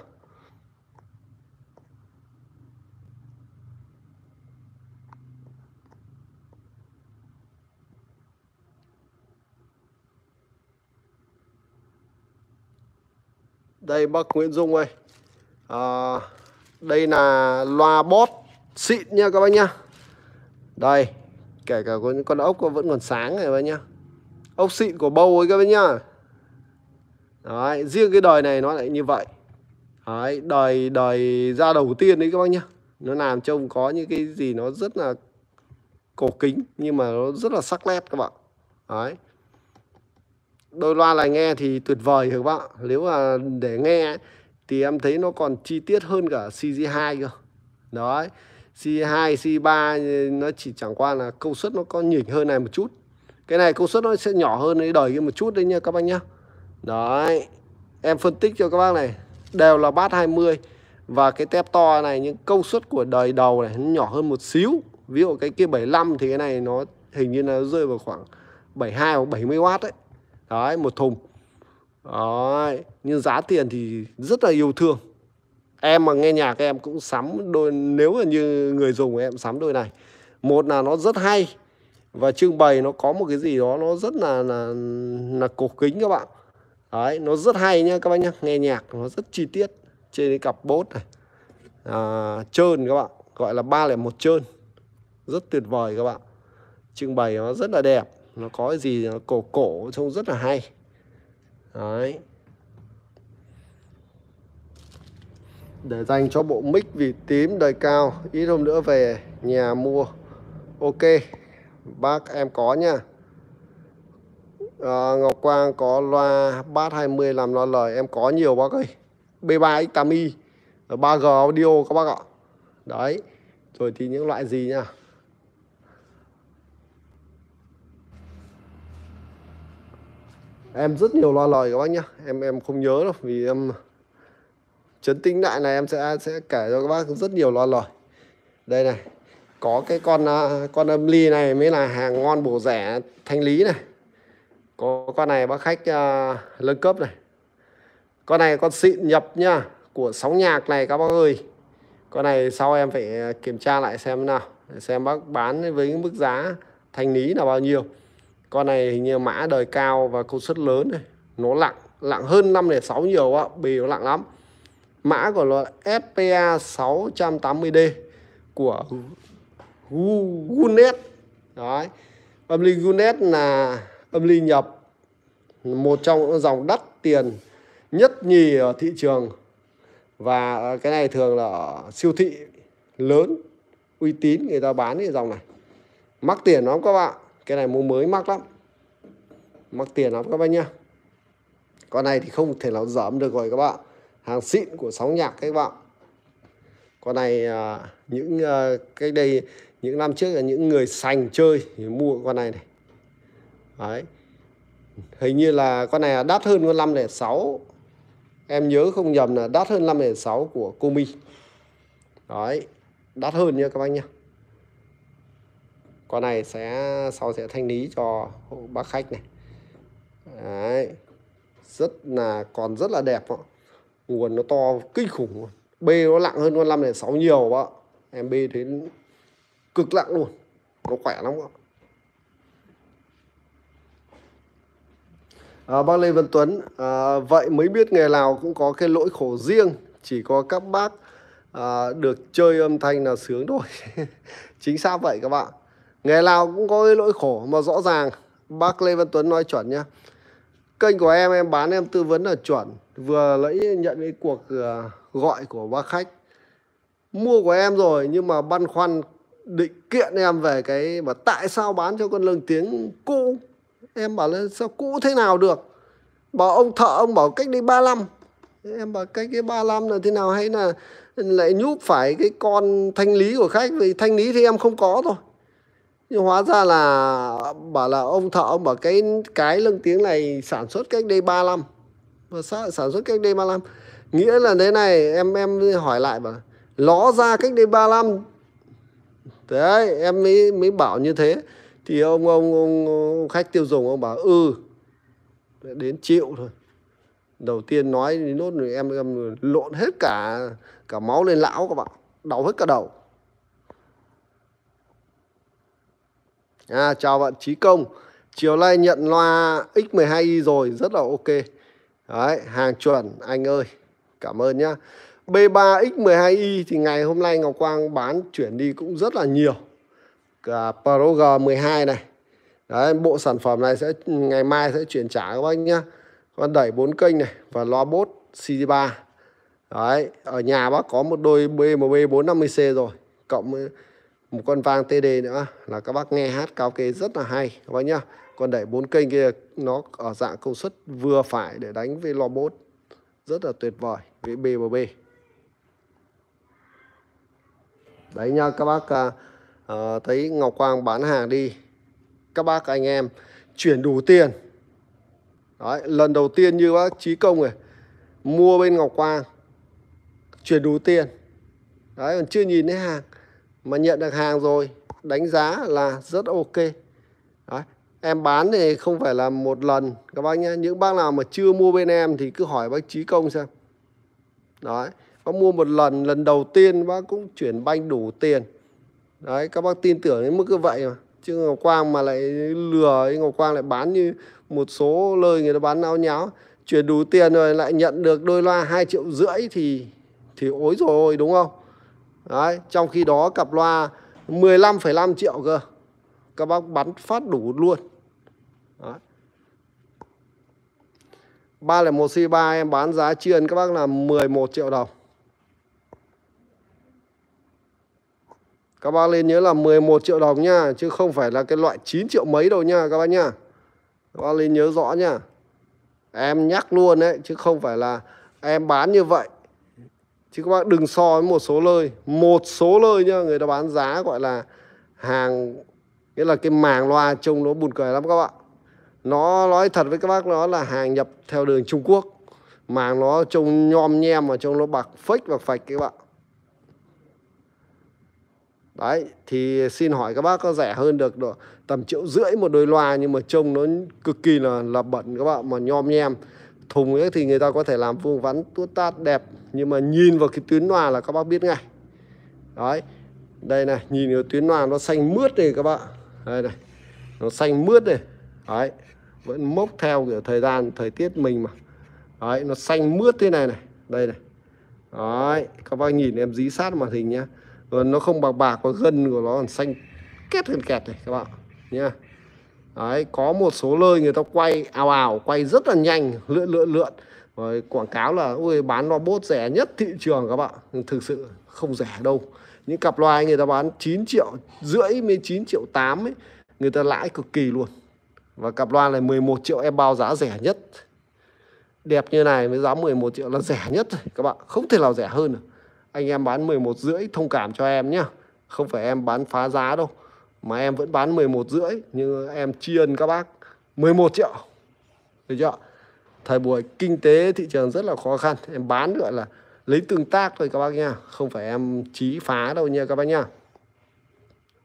đây bác Nguyễn Dung ơi à, đây là loa bót xịn nha các bác nhá đây kể cả con, con ốc vẫn còn sáng này các bác nhá ốc xịn của bâu ấy các bác nhá Đấy, riêng cái đời này nó lại như vậy Đấy, đời đời ra đầu tiên đấy các bác nhá nó làm trông có những cái gì nó rất là cổ kính nhưng mà nó rất là sắc nét các bạn đấy đôi loa này nghe thì tuyệt vời các bạn nếu mà để nghe thì em thấy nó còn chi tiết hơn cả CG2 cơ đấy C2, C3 nó chỉ chẳng qua là công suất nó có nhỉnh hơn này một chút cái này công suất nó sẽ nhỏ hơn cái đời kia một chút đấy nha các bác nhá đấy em phân tích cho các bác này đều là bát 20 và cái tép to này những công suất của đời đầu này nó nhỏ hơn một xíu ví dụ cái kia 75 thì cái này nó hình như là rơi vào khoảng 72 hoặc 70W đấy đấy một thùng đấy nhưng giá tiền thì rất là yêu thương em mà nghe nhạc em cũng sắm đôi nếu là như người dùng em sắm đôi này một là nó rất hay và trưng bày nó có một cái gì đó nó rất là là, là cổ kính các bạn đấy nó rất hay nhá các bạn nhá nghe nhạc nó rất chi tiết trên cái cặp bốt này à, trơn các bạn gọi là ba một trơn rất tuyệt vời các bạn trưng bày nó rất là đẹp nó có cái gì cổ cổ trông rất là hay đấy để dành cho bộ mic vì tím đời cao ít hôm nữa về nhà mua ok bác em có nha à, ờ, Ngọc Quang có loa bass 20 làm loa lời em có nhiều bác ơi B3 X8i 3G audio các bác ạ đấy rồi thì những loại gì nha em rất nhiều lo lời các bác nhá em em không nhớ đâu vì em chấn tĩnh lại này em sẽ sẽ kể cho các bác rất nhiều lo lời đây này có cái con à, con âm ly này mới là hàng ngon bổ rẻ thanh lý này có con này bác khách uh, cấp này con này con xịn nhập nhá của sóng nhạc này các bác ơi con này sau em phải kiểm tra lại xem nào xem bác bán với mức giá thanh lý là bao nhiêu con này hình như mã đời cao và công suất lớn này nó lặng lặng hơn 506 nhiều quá, bì nó lặng lắm mã của nó SPA 680D của Gunet đấy âm linh Gunet là âm linh nhập một trong những dòng đắt tiền nhất nhì ở thị trường và cái này thường là ở siêu thị lớn uy tín người ta bán cái dòng này mắc tiền lắm các bạn cái này mua mới mắc lắm mắc tiền lắm các bác nhá con này thì không thể nào giảm được rồi các bạn hàng xịn của sóng nhạc các bạn con này à, những à, cái đây những năm trước là những người sành chơi thì mua con này này đấy hình như là con này đắt hơn con 506 em nhớ không nhầm là đắt hơn 506 của Komi đấy đắt hơn nha các anh nhá con này sẽ sau sẽ thanh lý cho bác khách này Đấy. rất là còn rất là đẹp ạ nguồn nó to kinh khủng B nó nặng hơn con 5 này 6 nhiều ạ em B thấy cực nặng luôn nó khỏe lắm ạ À, bác Lê Văn Tuấn, à, vậy mới biết nghề nào cũng có cái lỗi khổ riêng, chỉ có các bác à, được chơi âm thanh là sướng thôi. Chính xác vậy các bạn. Nghề nào cũng có cái lỗi khổ mà rõ ràng Bác Lê Văn Tuấn nói chuẩn nhá Kênh của em em bán em tư vấn là chuẩn Vừa lấy nhận cái cuộc ờ, gọi của bác khách Mua của em rồi nhưng mà băn khoăn định kiện em về cái mà tại sao bán cho con lương tiếng cũ em bảo là sao cũ thế nào được bảo ông thợ ông bảo cách đây 35 em bảo cách cái 35 là thế nào hay là lại nhúp phải cái con thanh lý của khách vì thanh lý thì em không có rồi nhưng hóa ra là bảo là ông thợ ông bảo cái cái lưng tiếng này sản xuất cách đây 3 năm và sản xuất cách đây 3 năm nghĩa là thế này em em hỏi lại bảo ló ra cách đây 3 năm đấy em mới mới bảo như thế thì ông ông, ông, ông khách tiêu dùng ông bảo ừ đến chịu thôi đầu tiên nói nốt rồi em em lộn hết cả cả máu lên lão các bạn đau hết cả đầu À, chào bạn Trí Công. Chiều nay nhận loa X12i rồi, rất là ok. Đấy, hàng chuẩn anh ơi. Cảm ơn nhá. B3X12i thì ngày hôm nay Ngọc Quang bán chuyển đi cũng rất là nhiều. Cả Pro G12 này. Đấy, bộ sản phẩm này sẽ ngày mai sẽ chuyển trả các anh nhá. Con đẩy 4 kênh này và loa bốt CD3. Đấy, ở nhà bác có một đôi BMW 450C rồi, cộng một con vang TD nữa là các bác nghe hát cao kê rất là hay các bác nhá còn đẩy bốn kênh kia nó ở dạng công suất vừa phải để đánh với lo bốt rất là tuyệt vời với BBB đấy nha các bác à, à, thấy Ngọc Quang bán hàng đi các bác anh em chuyển đủ tiền đấy, lần đầu tiên như bác Trí Công này mua bên Ngọc Quang chuyển đủ tiền đấy còn chưa nhìn thấy hàng mà nhận được hàng rồi đánh giá là rất ok Đấy. em bán thì không phải là một lần các bác nhé những bác nào mà chưa mua bên em thì cứ hỏi bác trí công xem Đấy. bác mua một lần lần đầu tiên bác cũng chuyển banh đủ tiền Đấy, các bác tin tưởng đến mức như vậy mà. Chứ Ngọc Quang mà lại lừa, Ngọc Quang lại bán như một số lời người ta bán náo nháo. Chuyển đủ tiền rồi lại nhận được đôi loa 2 triệu rưỡi thì thì ối rồi đúng không? Đấy, trong khi đó cặp loa 15,5 triệu cơ. Các bác bắn phát đủ luôn. Đấy. 301 C3 em bán giá chiên các bác là 11 triệu đồng. Các bác lên nhớ là 11 triệu đồng nha, chứ không phải là cái loại 9 triệu mấy đâu nha các bác nha. Các bác lên nhớ rõ nha. Em nhắc luôn đấy, chứ không phải là em bán như vậy chứ các bác đừng so với một số nơi một số nơi nhá người ta bán giá gọi là hàng nghĩa là cái màng loa trông nó buồn cười lắm các bạn nó nói thật với các bác nó là hàng nhập theo đường Trung Quốc màng nó trông nhom nhem mà trông nó bạc phếch và phạch các bạn đấy thì xin hỏi các bác có rẻ hơn được độ tầm triệu rưỡi một đôi loa nhưng mà trông nó cực kỳ là là bẩn các bạn mà nhom nhem thùng ấy thì người ta có thể làm vuông vắn tuốt tát đẹp nhưng mà nhìn vào cái tuyến nòa là các bác biết ngay đấy đây này nhìn vào tuyến nòa nó xanh mướt này các bạn đây này nó xanh mướt này đấy vẫn mốc theo kiểu thời gian thời tiết mình mà đấy nó xanh mướt thế này này đây này đấy các bác nhìn em dí sát màn hình nhá rồi ờ, nó không bạc bạc và gân của nó còn xanh kết hơn kẹt này các bạn nhá đấy có một số lơi người ta quay ào ào quay rất là nhanh lượn lượn lượn rồi, quảng cáo là ui bán robot rẻ nhất thị trường các bạn nhưng thực sự không rẻ đâu những cặp loa người ta bán 9 triệu rưỡi mới 9 triệu 8 ấy, người ta lãi cực kỳ luôn và cặp loa này 11 triệu em bao giá rẻ nhất đẹp như này với giá 11 triệu là rẻ nhất rồi các bạn không thể nào rẻ hơn được anh em bán 11 rưỡi thông cảm cho em nhá không phải em bán phá giá đâu mà em vẫn bán 11 rưỡi nhưng em chiên các bác 11 triệu được chưa thời buổi kinh tế thị trường rất là khó khăn em bán gọi là lấy tương tác thôi các bác nha không phải em chí phá đâu nha các bác nha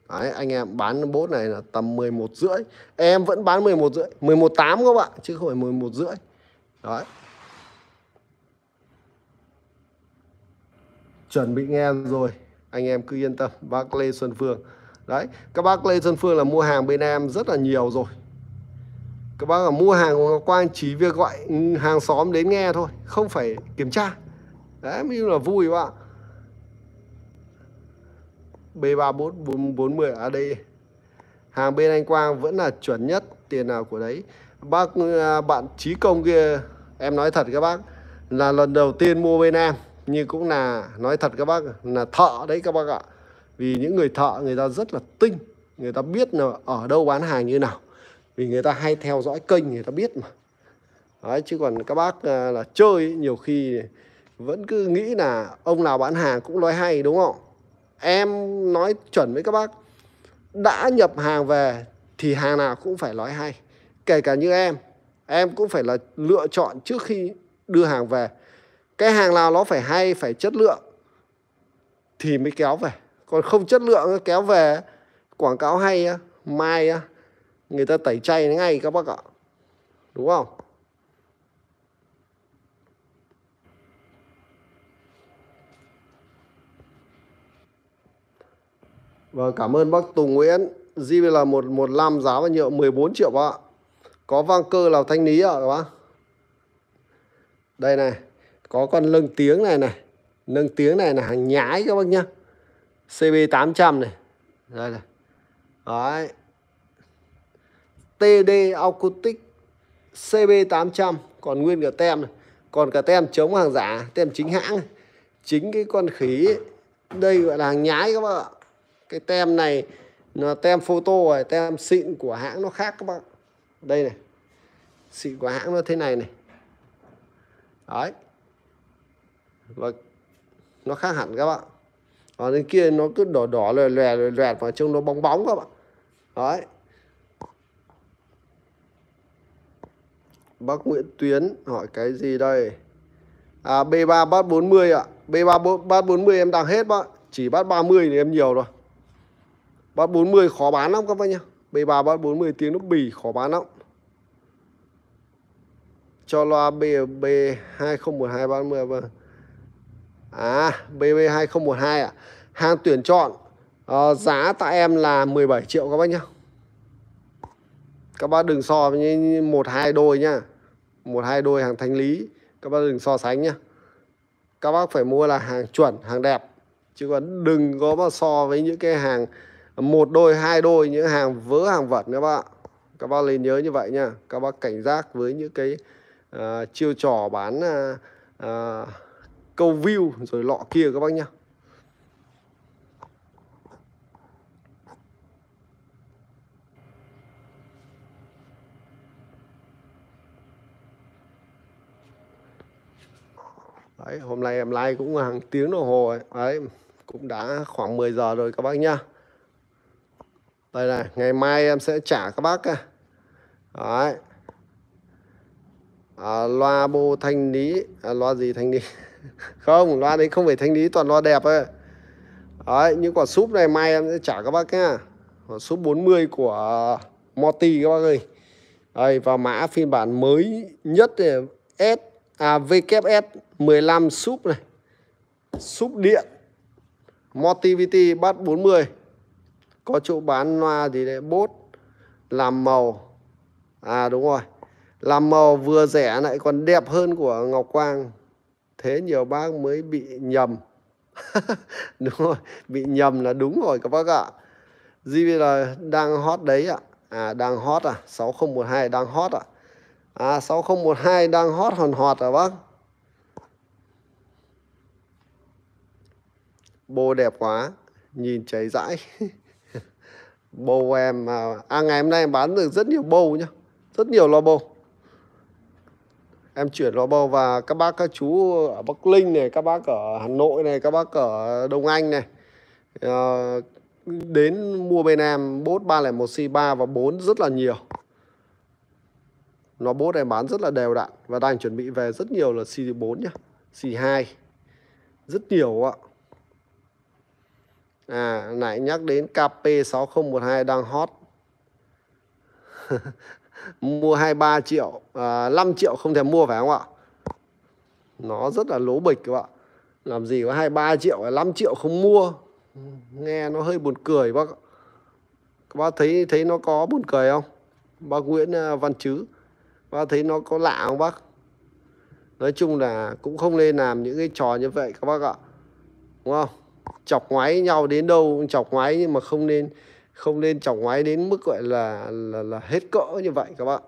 Đấy, anh em bán bốt này là tầm 11 rưỡi em vẫn bán 11 rưỡi 11 8 các bạn chứ không phải 11 rưỡi đấy chuẩn bị nghe rồi anh em cứ yên tâm bác Lê Xuân Phương đấy các bác Lê Xuân Phương là mua hàng bên em rất là nhiều rồi các bác ở mua hàng của Ngọc Quang chỉ việc gọi hàng xóm đến nghe thôi không phải kiểm tra đấy mới là vui các bạn B3440 ở đây hàng bên anh Quang vẫn là chuẩn nhất tiền nào của đấy bác à, bạn trí công kia em nói thật các bác là lần đầu tiên mua bên em nhưng cũng là nói thật các bác là thợ đấy các bác ạ vì những người thợ người ta rất là tinh người ta biết là ở đâu bán hàng như nào vì người ta hay theo dõi kênh người ta biết mà Đấy, chứ còn các bác à, là chơi nhiều khi vẫn cứ nghĩ là ông nào bán hàng cũng nói hay đúng không em nói chuẩn với các bác đã nhập hàng về thì hàng nào cũng phải nói hay kể cả như em em cũng phải là lựa chọn trước khi đưa hàng về cái hàng nào nó phải hay phải chất lượng thì mới kéo về còn không chất lượng kéo về quảng cáo hay mai người ta tẩy chay ngay các bác ạ đúng không Vâng, cảm ơn bác Tùng Nguyễn. JBL 115 giá và nhựa 14 triệu bác ạ. Có vang cơ là thanh lý ạ các bác. Đây này, có con lưng tiếng này này. Lưng tiếng này là hàng nhái các bác nhá. CB 800 này. Đây này. Đấy. TD Alcotic CB800 còn nguyên cả tem này. còn cả tem chống hàng giả tem chính hãng chính cái con khí đây gọi là hàng nhái các bạn ạ cái tem này nó tem photo rồi tem xịn của hãng nó khác các bạn đây này xịn của hãng nó thế này này đấy và nó khác hẳn các bạn còn bên kia nó cứ đỏ đỏ lòe lòe lòe, lòe và trông nó bóng bóng các bạn đấy Bác Nguyễn Tuyến hỏi cái gì đây? À B3 bát 40 ạ. B3 bát 40 em đang hết bác. Chỉ bát 30 thì em nhiều rồi. Bát 40 khó bán lắm các bác nhá. B3 bát 40 tiếng nút bì khó bán lắm. Cho loa B B2012 30 vâng. À, BB2012 ạ. À. Hàng tuyển chọn à, giá tại em là 17 triệu các bác nhá các bác đừng so với một hai đôi nhá một hai đôi hàng thanh lý các bác đừng so sánh nhá các bác phải mua là hàng chuẩn hàng đẹp chứ còn đừng có mà so với những cái hàng một đôi hai đôi những hàng vớ hàng vẩn các bác các bác nên nhớ như vậy nha các bác cảnh giác với những cái uh, chiêu trò bán uh, uh, câu view rồi lọ kia các bác nhá Đấy, hôm nay em like cũng hàng tiếng đồng hồ ấy. Đấy, cũng đã khoảng 10 giờ rồi các bác nhá. Đây này, ngày mai em sẽ trả các bác. Đấy. À, loa bô thanh lý, à, loa gì thanh lý? không, loa đấy không phải thanh lý toàn loa đẹp ấy. Đấy, những quả súp này mai em sẽ trả các bác nhá. Quả súp 40 của Moti các bác ơi. Đây và mã phiên bản mới nhất S à, WS 15 súp này súp điện Motivity bát 40 có chỗ bán loa gì đấy bốt làm màu à đúng rồi làm màu vừa rẻ lại còn đẹp hơn của Ngọc Quang thế nhiều bác mới bị nhầm đúng rồi bị nhầm là đúng rồi các bác ạ GVL đang hot đấy ạ à đang hot à 6012 đang hot ạ à. À 6012 đang hot hòn hot à bác. Bô đẹp quá, nhìn cháy rãi bô em à ngày hôm nay em bán được rất nhiều bô nhá. Rất nhiều lo bô. Em chuyển lo bô và các bác các chú ở Bắc Linh này, các bác ở Hà Nội này, các bác ở Đông Anh này. À, đến mua bên em bốt 301C3 và 4 rất là nhiều nó bố này bán rất là đều đặn và đang chuẩn bị về rất nhiều là CD4 nhá CD2 rất nhiều ạ à lại nhắc đến KP6012 đang hot mua 23 triệu à, 5 triệu không thèm mua phải không ạ nó rất là lố bịch các bạn làm gì có 23 triệu 5 triệu không mua nghe nó hơi buồn cười bác các bác thấy thấy nó có buồn cười không bác Nguyễn à, Văn Chứ bác thấy nó có lạ không bác nói chung là cũng không nên làm những cái trò như vậy các bác ạ đúng không chọc ngoáy nhau đến đâu cũng chọc ngoáy nhưng mà không nên không nên chọc ngoáy đến mức gọi là là, là hết cỡ như vậy các bạn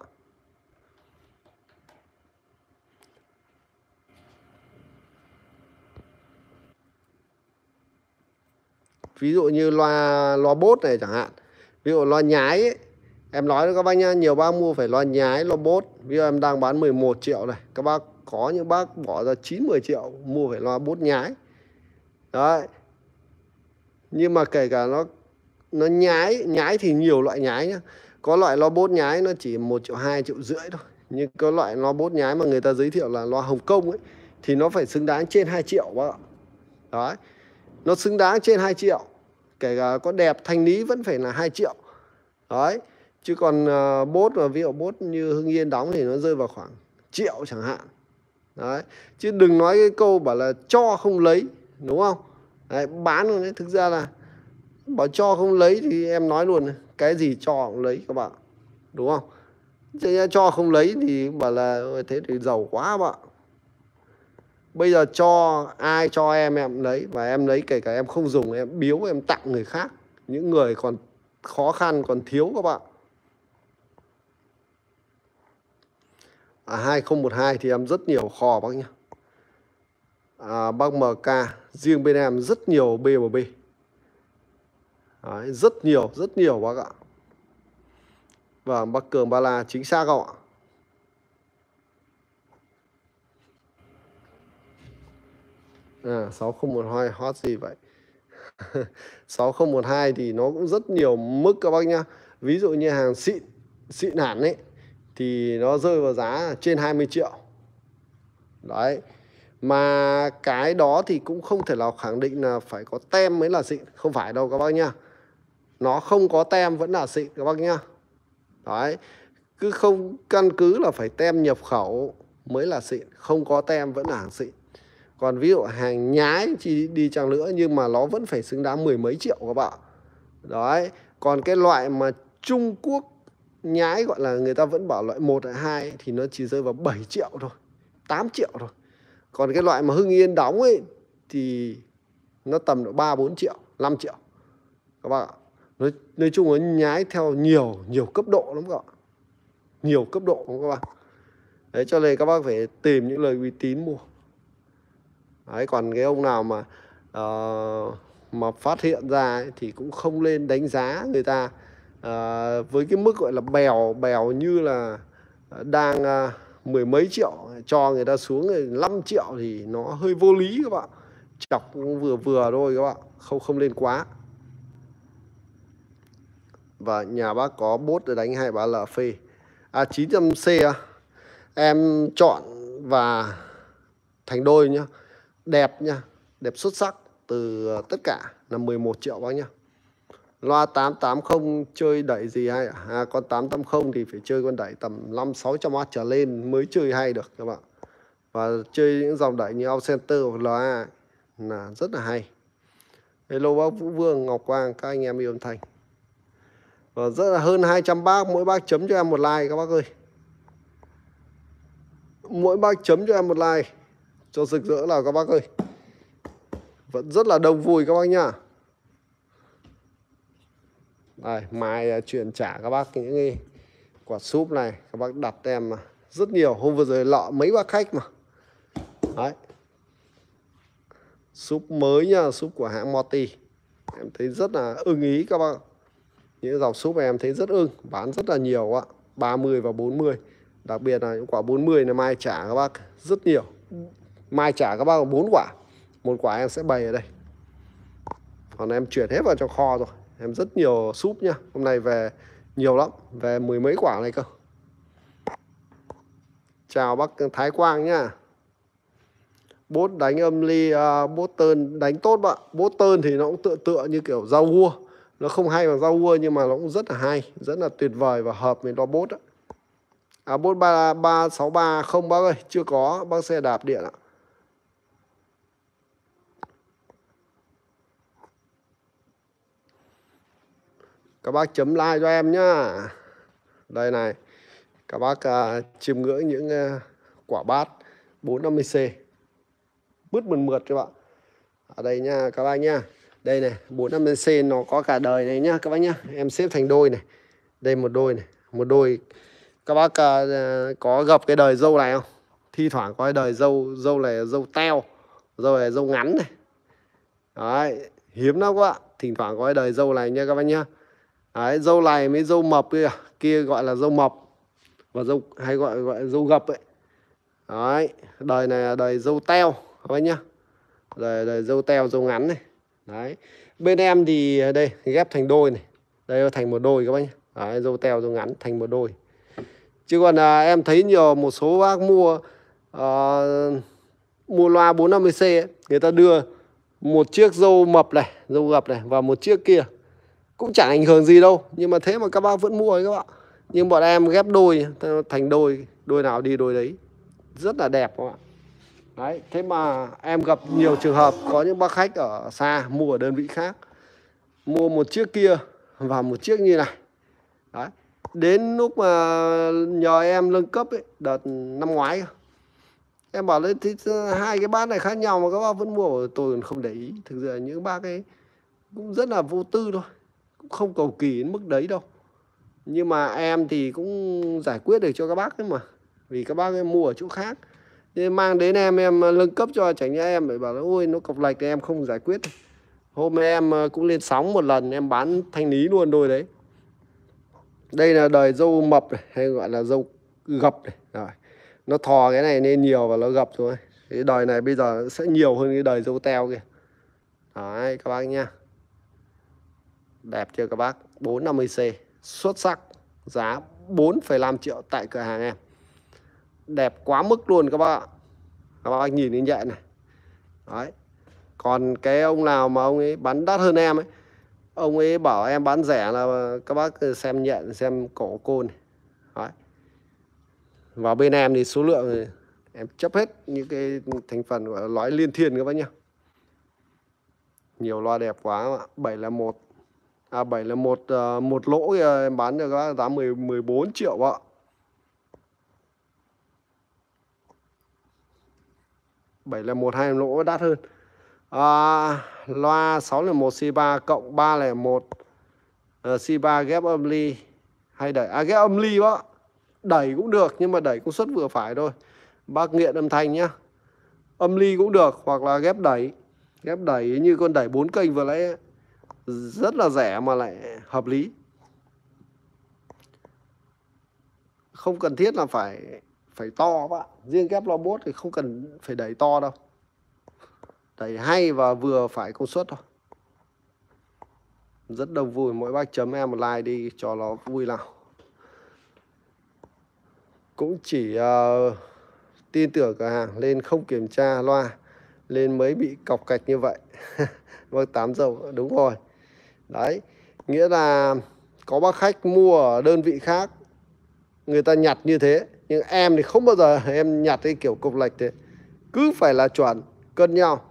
ví dụ như loa loa bốt này chẳng hạn ví dụ loa nhái ấy, Em nói với các bác nhá, nhiều bác mua phải lo nhái, lo bốt. Bây giờ em đang bán 11 triệu này. Các bác có những bác bỏ ra 9 10 triệu mua phải lo bốt nhái. Đấy. Nhưng mà kể cả nó nó nhái, nhái thì nhiều loại nhái nhá. Có loại lo bốt nhái nó chỉ 1 triệu 2 triệu rưỡi thôi. Nhưng có loại lo bốt nhái mà người ta giới thiệu là lo Hồng Kông ấy thì nó phải xứng đáng trên 2 triệu bác ạ. Đấy. Nó xứng đáng trên 2 triệu. Kể cả có đẹp thanh lý vẫn phải là 2 triệu. Đấy chứ còn ờ, bốt mà ví dụ bốt như hưng yên đóng thì nó rơi vào khoảng triệu chẳng hạn đấy chứ đừng nói cái câu bảo là cho không lấy đúng không đấy, bán rồi đấy thực ra là bảo cho không lấy thì em nói luôn cái gì cho cũng lấy các bạn đúng không chứ cho không lấy thì bảo là thế thì giàu quá bạn bây giờ cho ai cho em em lấy và em lấy kể cả em không dùng em biếu em tặng người khác những người còn khó khăn còn thiếu các bạn à, 2012 thì em rất nhiều kho bác nhá, à, bác MK riêng bên em rất nhiều BMB Đấy, rất nhiều rất nhiều bác ạ và vâng, bác Cường Ba La chính xác không ạ à, 6012 hot gì vậy 6012 thì nó cũng rất nhiều mức các bác nhá ví dụ như hàng xịn xịn hẳn ấy thì nó rơi vào giá trên 20 triệu đấy mà cái đó thì cũng không thể nào khẳng định là phải có tem mới là xịn không phải đâu các bác nhá nó không có tem vẫn là xịn các bác nhá đấy cứ không căn cứ là phải tem nhập khẩu mới là xịn không có tem vẫn là hàng xịn còn ví dụ hàng nhái chỉ đi chăng nữa nhưng mà nó vẫn phải xứng đáng mười mấy triệu các bạn đấy còn cái loại mà Trung Quốc nhái gọi là người ta vẫn bảo loại 1 hay 2 thì nó chỉ rơi vào 7 triệu thôi, 8 triệu thôi. Còn cái loại mà Hưng Yên đóng ấy thì nó tầm độ 3 4 triệu, 5 triệu. Các bạn ạ. Nói, nói chung nó nhái theo nhiều nhiều cấp độ lắm các bạn. Nhiều cấp độ lắm các bạn. Đấy cho nên các bác phải tìm những lời uy tín mua. Đấy còn cái ông nào mà uh, mà phát hiện ra ấy, thì cũng không lên đánh giá người ta à, với cái mức gọi là bèo bèo như là ờ, đang à, mười mấy triệu cho người ta xuống 5 triệu thì nó hơi vô lý các bạn chọc vừa vừa thôi các bạn không không lên quá và nhà bác có bốt để đánh hai ba lợ phê à, chín trăm c à, em chọn và thành đôi nhá đẹp nhá đẹp xuất sắc từ tất cả là 11 triệu bác nhá Loa 880 chơi đẩy gì hay ạ? À? à, con 880 thì phải chơi con đẩy tầm 5-600W trở lên mới chơi hay được các bạn. Và chơi những dòng đẩy như out center hoặc loa là rất là hay. Hello bác Vũ Vương, Ngọc Quang, các anh em yêu âm thanh. Và rất là hơn 200 bác, mỗi bác chấm cho em một like các bác ơi. Mỗi bác chấm cho em một like cho rực rỡ nào các bác ơi. Vẫn rất là đông vui các bác nhá đây mai à, chuyển trả các bác những cái quả súp này các bác đặt em mà rất nhiều hôm vừa rồi lọ mấy bác khách mà đấy súp mới nha súp của hãng Moti em thấy rất là ưng ý các bác những dòng súp em thấy rất ưng bán rất là nhiều ạ 30 và 40 đặc biệt là những quả 40 này mai trả các bác rất nhiều mai trả các bác bốn quả một quả em sẽ bày ở đây còn em chuyển hết vào trong kho rồi em rất nhiều súp nha hôm nay về nhiều lắm về mười mấy quả này cơ chào bác Thái Quang nha bốt đánh âm ly uh, bốt tơn đánh tốt bạn bốt tơn thì nó cũng tựa tựa như kiểu rau vua nó không hay bằng rau vua nhưng mà nó cũng rất là hay rất là tuyệt vời và hợp với lo bốt á à, bốt ba ba sáu ba không bác ơi chưa có bác xe đạp điện ạ các bác chấm like cho em nhá đây này các bác uh, chiêm ngưỡng những uh, quả bát 450C bứt mượt mượt các bạn ở đây nha các bác nha đây này 450C nó có cả đời này nhá các bác nhá em xếp thành đôi này đây một đôi này một đôi các bác uh, có gặp cái đời dâu này không thi thoảng có cái đời dâu dâu này dâu teo dâu này dâu ngắn này đấy hiếm lắm các bạn thỉnh thoảng có cái đời dâu này nha các bác nhá Đấy, dâu này mới dâu mập kia, kia gọi là dâu mập và dâu hay gọi gọi dâu gập ấy. Đấy, đời này là đời dâu teo các bác nhá. Đời đời dâu teo dâu ngắn này. Đấy. Bên em thì đây ghép thành đôi này. Đây thành một đôi các bác nhá. Đấy, dâu teo dâu ngắn thành một đôi. Chứ còn à, em thấy nhiều một số bác mua à, mua loa 450C ấy, người ta đưa một chiếc dâu mập này, dâu gập này và một chiếc kia cũng chẳng ảnh hưởng gì đâu nhưng mà thế mà các bác vẫn mua ấy các bạn nhưng bọn em ghép đôi thành đôi đôi nào đi đôi đấy rất là đẹp các bạn đấy thế mà em gặp nhiều trường hợp có những bác khách ở xa mua ở đơn vị khác mua một chiếc kia và một chiếc như này đấy đến lúc mà nhờ em nâng cấp ấy, đợt năm ngoái em bảo đấy hai cái bát này khác nhau mà các bác vẫn mua tôi còn không để ý thực ra những bác ấy cũng rất là vô tư thôi không cầu kỳ đến mức đấy đâu nhưng mà em thì cũng giải quyết được cho các bác ấy mà vì các bác em mua ở chỗ khác nên mang đến em em nâng cấp cho chẳng nhẽ em phải bảo là ôi nó cọc lệch thì em không giải quyết hôm nay em ờ, cũng lên sóng một lần em bán thanh lý luôn đôi đấy đây là đời dâu mập này, hay gọi là dâu gập này. Rồi. nó thò cái này nên nhiều và nó gập thôi cái đời này bây giờ sẽ nhiều hơn cái đời dâu teo kìa. đấy các bác nha đẹp chưa các bác 450C xuất sắc giá 4,5 triệu tại cửa hàng em đẹp quá mức luôn các bác các bác nhìn như vậy này đấy còn cái ông nào mà ông ấy bán đắt hơn em ấy ông ấy bảo em bán rẻ là các bác xem nhận xem cổ côn đấy và bên em thì số lượng em chấp hết những cái thành phần gọi là lõi liên thiên các bác nhá nhiều loa đẹp quá các là một à, 7 là một à, một lỗ kia, ờ, em bán cho các bác giá 10 14 triệu ạ. bảy là một hai lỗ đắt hơn. À, loa sáu là một c ba cộng ba là một c ờ, ba ghép âm ly hay đẩy à ghép âm ly đó. Đẩy cũng được nhưng mà đẩy công suất vừa phải thôi. Bác nghiện âm thanh nhá. Âm ly cũng được hoặc là ghép đẩy. Ghép đẩy như con đẩy bốn kênh vừa nãy rất là rẻ mà lại hợp lý không cần thiết là phải phải to bạn riêng ghép lobot thì không cần phải đẩy to đâu đẩy hay và vừa phải công suất thôi rất đông vui mỗi bác chấm em một like đi cho nó vui nào cũng chỉ uh, tin tưởng cửa hàng lên không kiểm tra loa lên mới bị cọc cạch như vậy vâng tám dầu đúng rồi đấy nghĩa là có bác khách mua ở đơn vị khác người ta nhặt như thế nhưng em thì không bao giờ em nhặt cái kiểu cục lệch thế cứ phải là chuẩn cân nhau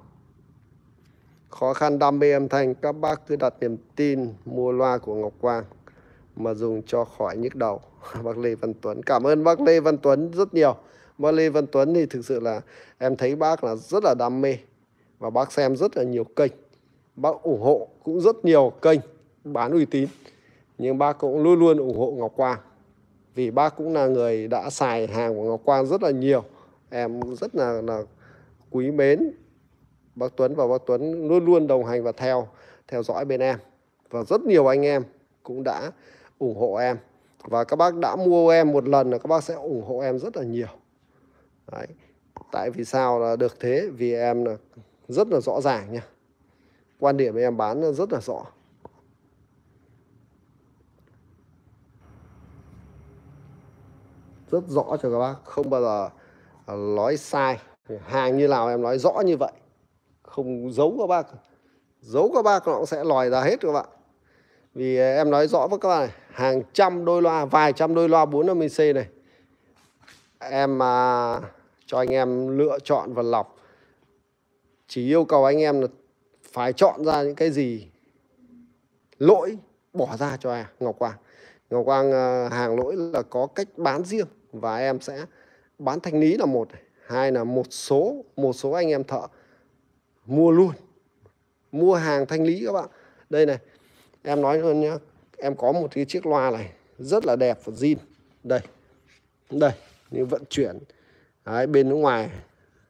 khó khăn đam mê âm thanh các bác cứ đặt niềm tin mua loa của Ngọc Quang mà dùng cho khỏi nhức đầu bác Lê Văn Tuấn cảm ơn bác Lê Văn Tuấn rất nhiều bác Lê Văn Tuấn thì thực sự là em thấy bác là rất là đam mê và bác xem rất là nhiều kênh bác ủng hộ cũng rất nhiều kênh bán uy tín nhưng bác cũng luôn luôn ủng hộ Ngọc Quang vì bác cũng là người đã xài hàng của Ngọc Quang rất là nhiều em rất là là quý mến bác Tuấn và bác Tuấn luôn luôn đồng hành và theo theo dõi bên em và rất nhiều anh em cũng đã ủng hộ em và các bác đã mua em một lần là các bác sẽ ủng hộ em rất là nhiều Đấy. tại vì sao là được thế vì em là rất là rõ ràng nha quan điểm em bán rất là rõ rất rõ cho các bác không bao giờ à, nói sai hàng như nào em nói rõ như vậy không giấu các bác giấu các bác nó cũng sẽ lòi ra hết các bạn vì em nói rõ với các bạn này hàng trăm đôi loa vài trăm đôi loa 450C này em à, cho anh em lựa chọn và lọc chỉ yêu cầu anh em là phải chọn ra những cái gì lỗi bỏ ra cho em Ngọc Quang. Ngọc Quang ờ, hàng lỗi là có cách bán riêng và em sẽ bán thanh lý là một, hai là một số một số anh em thợ mua luôn. Mua hàng thanh lý các bạn. Đây này, em nói luôn nhá, em có một cái chiếc loa này rất là đẹp và zin. Đây. Đây, như vận chuyển Đấy, bên nước ngoài.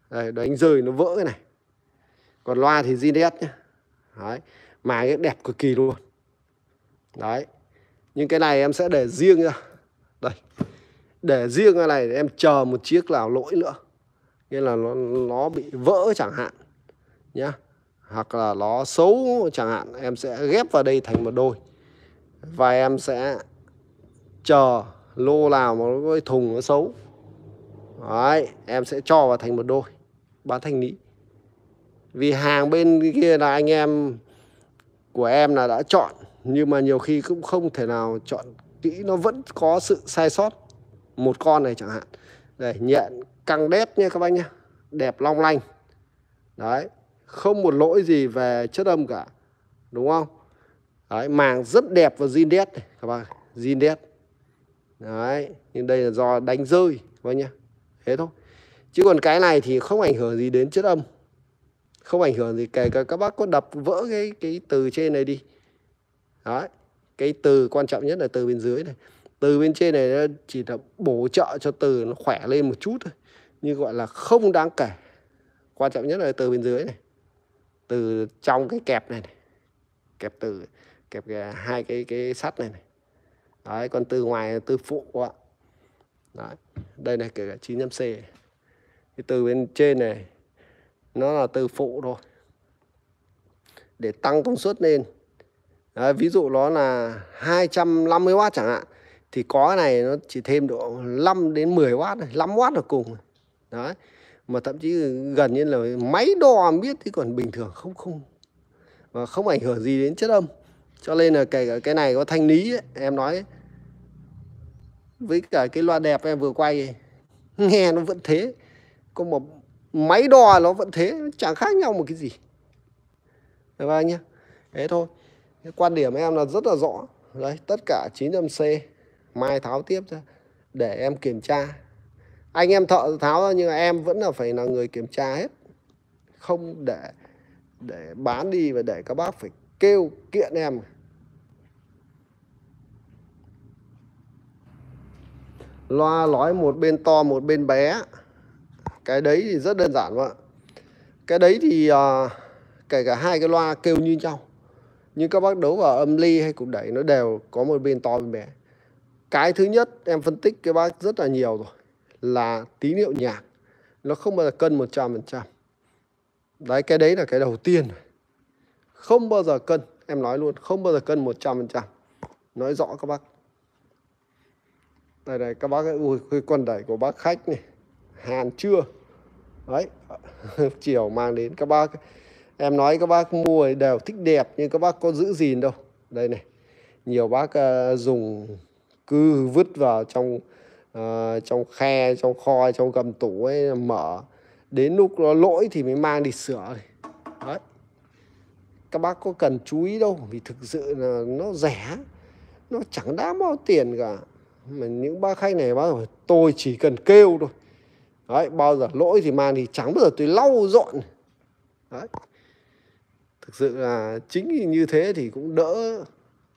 Đây, đánh rơi nó vỡ cái này còn loa thì JDS nhá, đấy mà cái đẹp cực kỳ luôn đấy nhưng cái này em sẽ để riêng ra đây để riêng cái này em chờ một chiếc nào lỗi nữa nghĩa là nó nó bị vỡ chẳng hạn nhá hoặc là nó xấu chẳng hạn em sẽ ghép vào đây thành một đôi và em sẽ chờ lô nào mà nó với thùng nó xấu đấy em sẽ cho vào thành một đôi bán thành lý vì hàng bên kia là anh em của em là đã chọn nhưng mà nhiều khi cũng không thể nào chọn kỹ nó vẫn có sự sai sót một con này chẳng hạn đây nhện căng đét nha các bác nhé đẹp long lanh đấy không một lỗi gì về chất âm cả đúng không đấy màng rất đẹp và zin đét này, các bác zin đét đấy nhưng đây là do đánh rơi các bác nhé thế thôi chứ còn cái này thì không ảnh hưởng gì đến chất âm không ảnh hưởng gì kể cả các bác có đập vỡ cái cái từ trên này đi đấy cái từ quan trọng nhất là từ bên dưới này từ bên trên này nó chỉ là bổ trợ cho từ nó khỏe lên một chút thôi như gọi là không đáng kể quan trọng nhất là từ bên dưới này từ trong cái kẹp này, này. kẹp từ kẹp cái, hai cái cái sắt này, này đấy còn từ ngoài từ phụ ạ đấy đây này kể cả 9 c cái từ bên trên này nó là từ phụ thôi để tăng công suất lên Đấy, ví dụ nó là 250W chẳng hạn thì có cái này nó chỉ thêm độ 5 đến 10W 5W là cùng đấy mà thậm chí gần như là máy đo biết thì còn bình thường không không và không ảnh hưởng gì đến chất âm cho nên là cái cái này có thanh lý ấy, em nói với cả cái loa đẹp em vừa quay nghe nó vẫn thế có một máy đo nó vẫn thế chẳng khác nhau một cái gì được không anh thế thôi cái quan điểm em là rất là rõ đấy tất cả 900 c mai tháo tiếp ra để em kiểm tra anh em thợ tháo ra nhưng mà em vẫn là phải là người kiểm tra hết không để để bán đi và để các bác phải kêu kiện em loa nói một bên to một bên bé cái đấy thì rất đơn giản ạ cái đấy thì uh, kể cả hai cái loa kêu như nhau nhưng các bác đấu vào âm ly hay cục đẩy nó đều có một bên to bên bé cái thứ nhất em phân tích cái bác rất là nhiều rồi là tín hiệu nhạc nó không bao giờ cân một trăm phần trăm. đấy cái đấy là cái đầu tiên không bao giờ cân em nói luôn không bao giờ cân một trăm phần trăm, nói rõ các bác đây này các bác ui cái quần đẩy của bác khách này hàn chưa đấy chiều mang đến các bác em nói các bác mua đều thích đẹp nhưng các bác có giữ gìn đâu đây này nhiều bác uh, dùng cứ vứt vào trong uh, trong khe trong kho trong gầm tủ ấy mở đến lúc nó lỗi thì mới mang đi sửa đấy các bác có cần chú ý đâu vì thực sự là nó rẻ nó chẳng đáng bao tiền cả mà những bác khách này bác tôi chỉ cần kêu thôi Đấy, bao giờ lỗi thì mang thì trắng bao giờ tôi lau dọn Đấy. thực sự là chính như thế thì cũng đỡ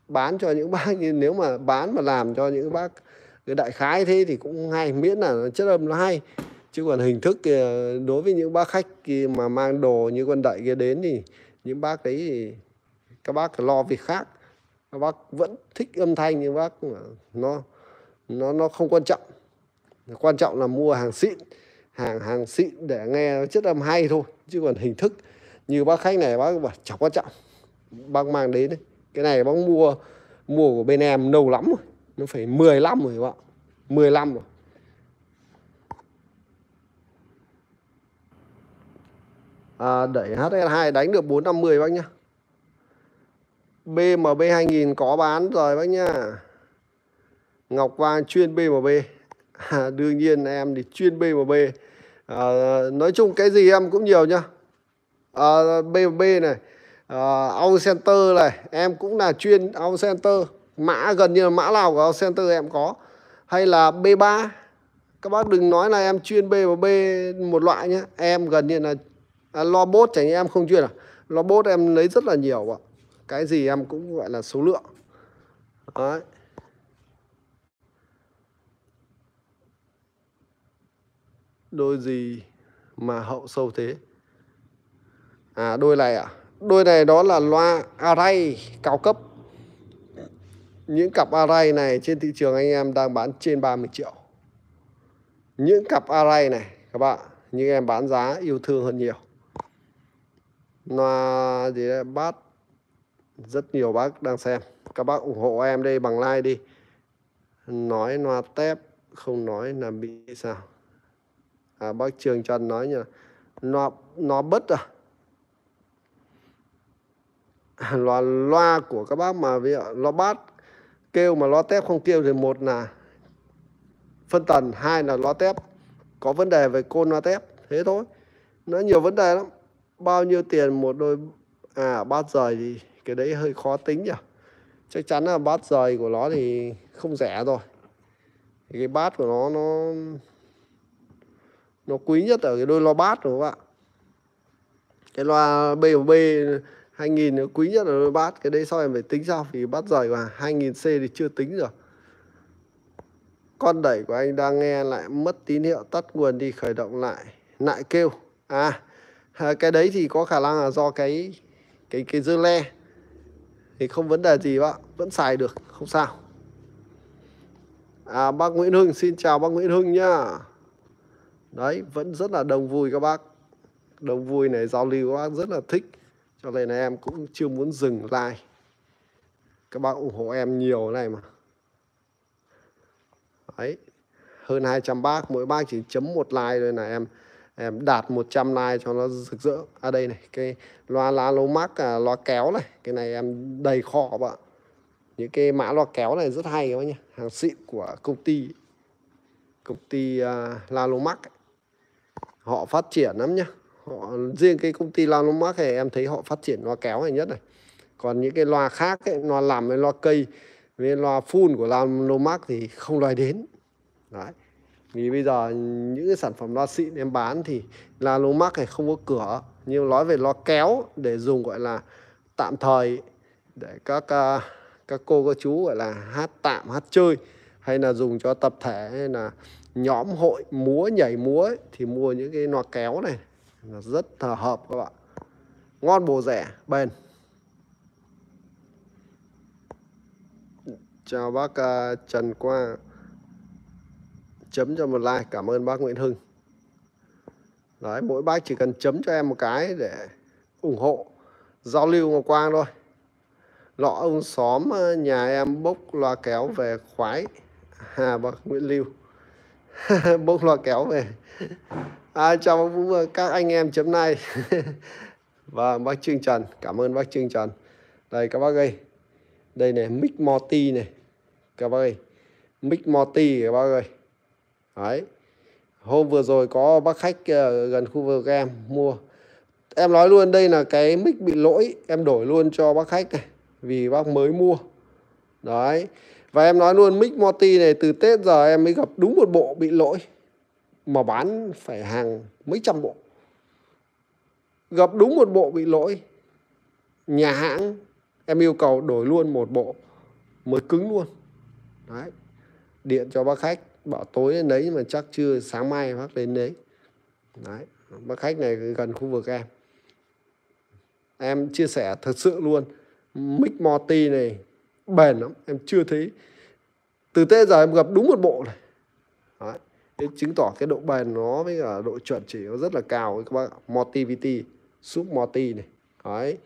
bán cho những bác như nếu mà bán mà làm cho những bác cái đại khái thế thì cũng hay miễn là chất âm nó hay chứ còn hình thức đối với những bác khách mà mang đồ như con đại kia đến thì những bác đấy thì các bác lo việc khác các bác vẫn thích âm thanh nhưng bác nó nó nó không quan trọng quan trọng là mua hàng xịn hàng hàng xịn để nghe chất âm hay thôi chứ còn hình thức như bác khách này bác bảo chẳng quan trọng bác mang đến đấy cái này bác mua mua của bên em lâu lắm rồi nó phải 15 rồi các bạn 15 rồi à, đẩy HL2 đánh được 450 bác nhá BMB 2000 có bán rồi bác nhá Ngọc vàng chuyên BMB à, đương nhiên em thì chuyên B&B à, nói chung cái gì em cũng nhiều nhá à, B&B này à, Out Center này em cũng là chuyên Out Center mã gần như là mã nào của Out Center em có hay là B3 các bác đừng nói là em chuyên B và B một loại nhé em gần như là à, robot chẳng em không chuyên à robot em lấy rất là nhiều ạ cái gì em cũng gọi là số lượng Đấy. đôi gì mà hậu sâu thế à đôi này à đôi này đó là loa array cao cấp những cặp array này trên thị trường anh em đang bán trên 30 triệu những cặp array này các bạn những em bán giá yêu thương hơn nhiều loa gì đấy bát rất nhiều bác đang xem các bác ủng hộ em đây bằng like đi nói loa tép không nói là bị sao à, bác trường Trần nói nhỉ nó nó bất à loa loa của các bác mà ví dụ loa bát kêu mà lo tép không kêu thì một là phân tần hai là lo tép có vấn đề về côn lo tép thế thôi nó nhiều vấn đề lắm bao nhiêu tiền một đôi à bát rời thì cái đấy hơi khó tính nhỉ chắc chắn là bát rời của nó thì không rẻ rồi cái bát của nó nó nó quý nhất ở cái đôi loa bát đúng không ạ? cái loa B1B 2000 nó quý nhất ở đôi bát cái đây sau em phải tính sao vì bát rời mà 2000C thì chưa tính rồi con đẩy của anh đang nghe lại mất tín hiệu tắt nguồn đi khởi động lại lại kêu à, à cái đấy thì có khả năng là do cái cái cái dưa le thì không vấn đề gì bạn vẫn xài được không sao à bác Nguyễn Hưng xin chào bác Nguyễn Hưng nhá đấy vẫn rất là đông vui các bác đông vui này giao lưu các bác rất là thích cho nên là em cũng chưa muốn dừng like các bác ủng hộ em nhiều này mà đấy hơn 200 bác mỗi bác chỉ chấm một like thôi là em em đạt 100 like cho nó rực rỡ à đây này cái loa lá lô mắc à, loa kéo này cái này em đầy kho các bạn những cái mã loa kéo này rất hay các bác nhé hàng xịn của công ty công ty uh, à, Lalomax ấy họ phát triển lắm nhá họ riêng cái công ty Elon Musk này em thấy họ phát triển loa kéo này nhất này còn những cái loa khác ấy, loa làm với loa cây với loa phun của Elon Musk thì không loài đến đấy vì bây giờ những cái sản phẩm loa xịn em bán thì Elon Musk này không có cửa nhưng nói về loa kéo để dùng gọi là tạm thời để các à, các cô các chú gọi là hát tạm hát chơi hay là dùng cho tập thể hay là nhóm hội múa nhảy múa ấy, thì mua những cái loa kéo này là rất thờ hợp các bạn ngon bổ rẻ bền chào bác uh, Trần Qua chấm cho một like cảm ơn bác Nguyễn Hưng đấy mỗi bác chỉ cần chấm cho em một cái để ủng hộ giao lưu Ngọc Quang thôi lọ ông xóm à, nhà em bốc loa kéo về khoái Hà bác Nguyễn Lưu bông loa kéo về à, chào bác vũ các anh em chấm nay và bác trương trần cảm ơn bác trương trần đây các bác ơi đây này mic morty này các bác ơi mic morty các bác ơi đấy hôm vừa rồi có bác khách ờ, gần khu vực em mua em nói luôn đây là cái mic bị lỗi em đổi luôn cho bác khách này vì bác mới mua đấy và em nói luôn Mick Morty này từ Tết giờ em mới gặp đúng một bộ bị lỗi mà bán phải hàng mấy trăm bộ. Gặp đúng một bộ bị lỗi. Nhà hãng em yêu cầu đổi luôn một bộ mới cứng luôn. Đấy. Điện cho bác khách bảo tối đến đấy mà chắc chưa sáng mai bác đến đấy. Đấy, bác khách này gần khu vực em. Em chia sẻ thật sự luôn. Mick Morty này bền lắm em chưa thấy từ tê giờ em gặp đúng một bộ này Đấy. Để chứng tỏ cái độ bền nó với cả độ chuẩn chỉ nó rất là cao các bạn motivity sub moti này Đấy.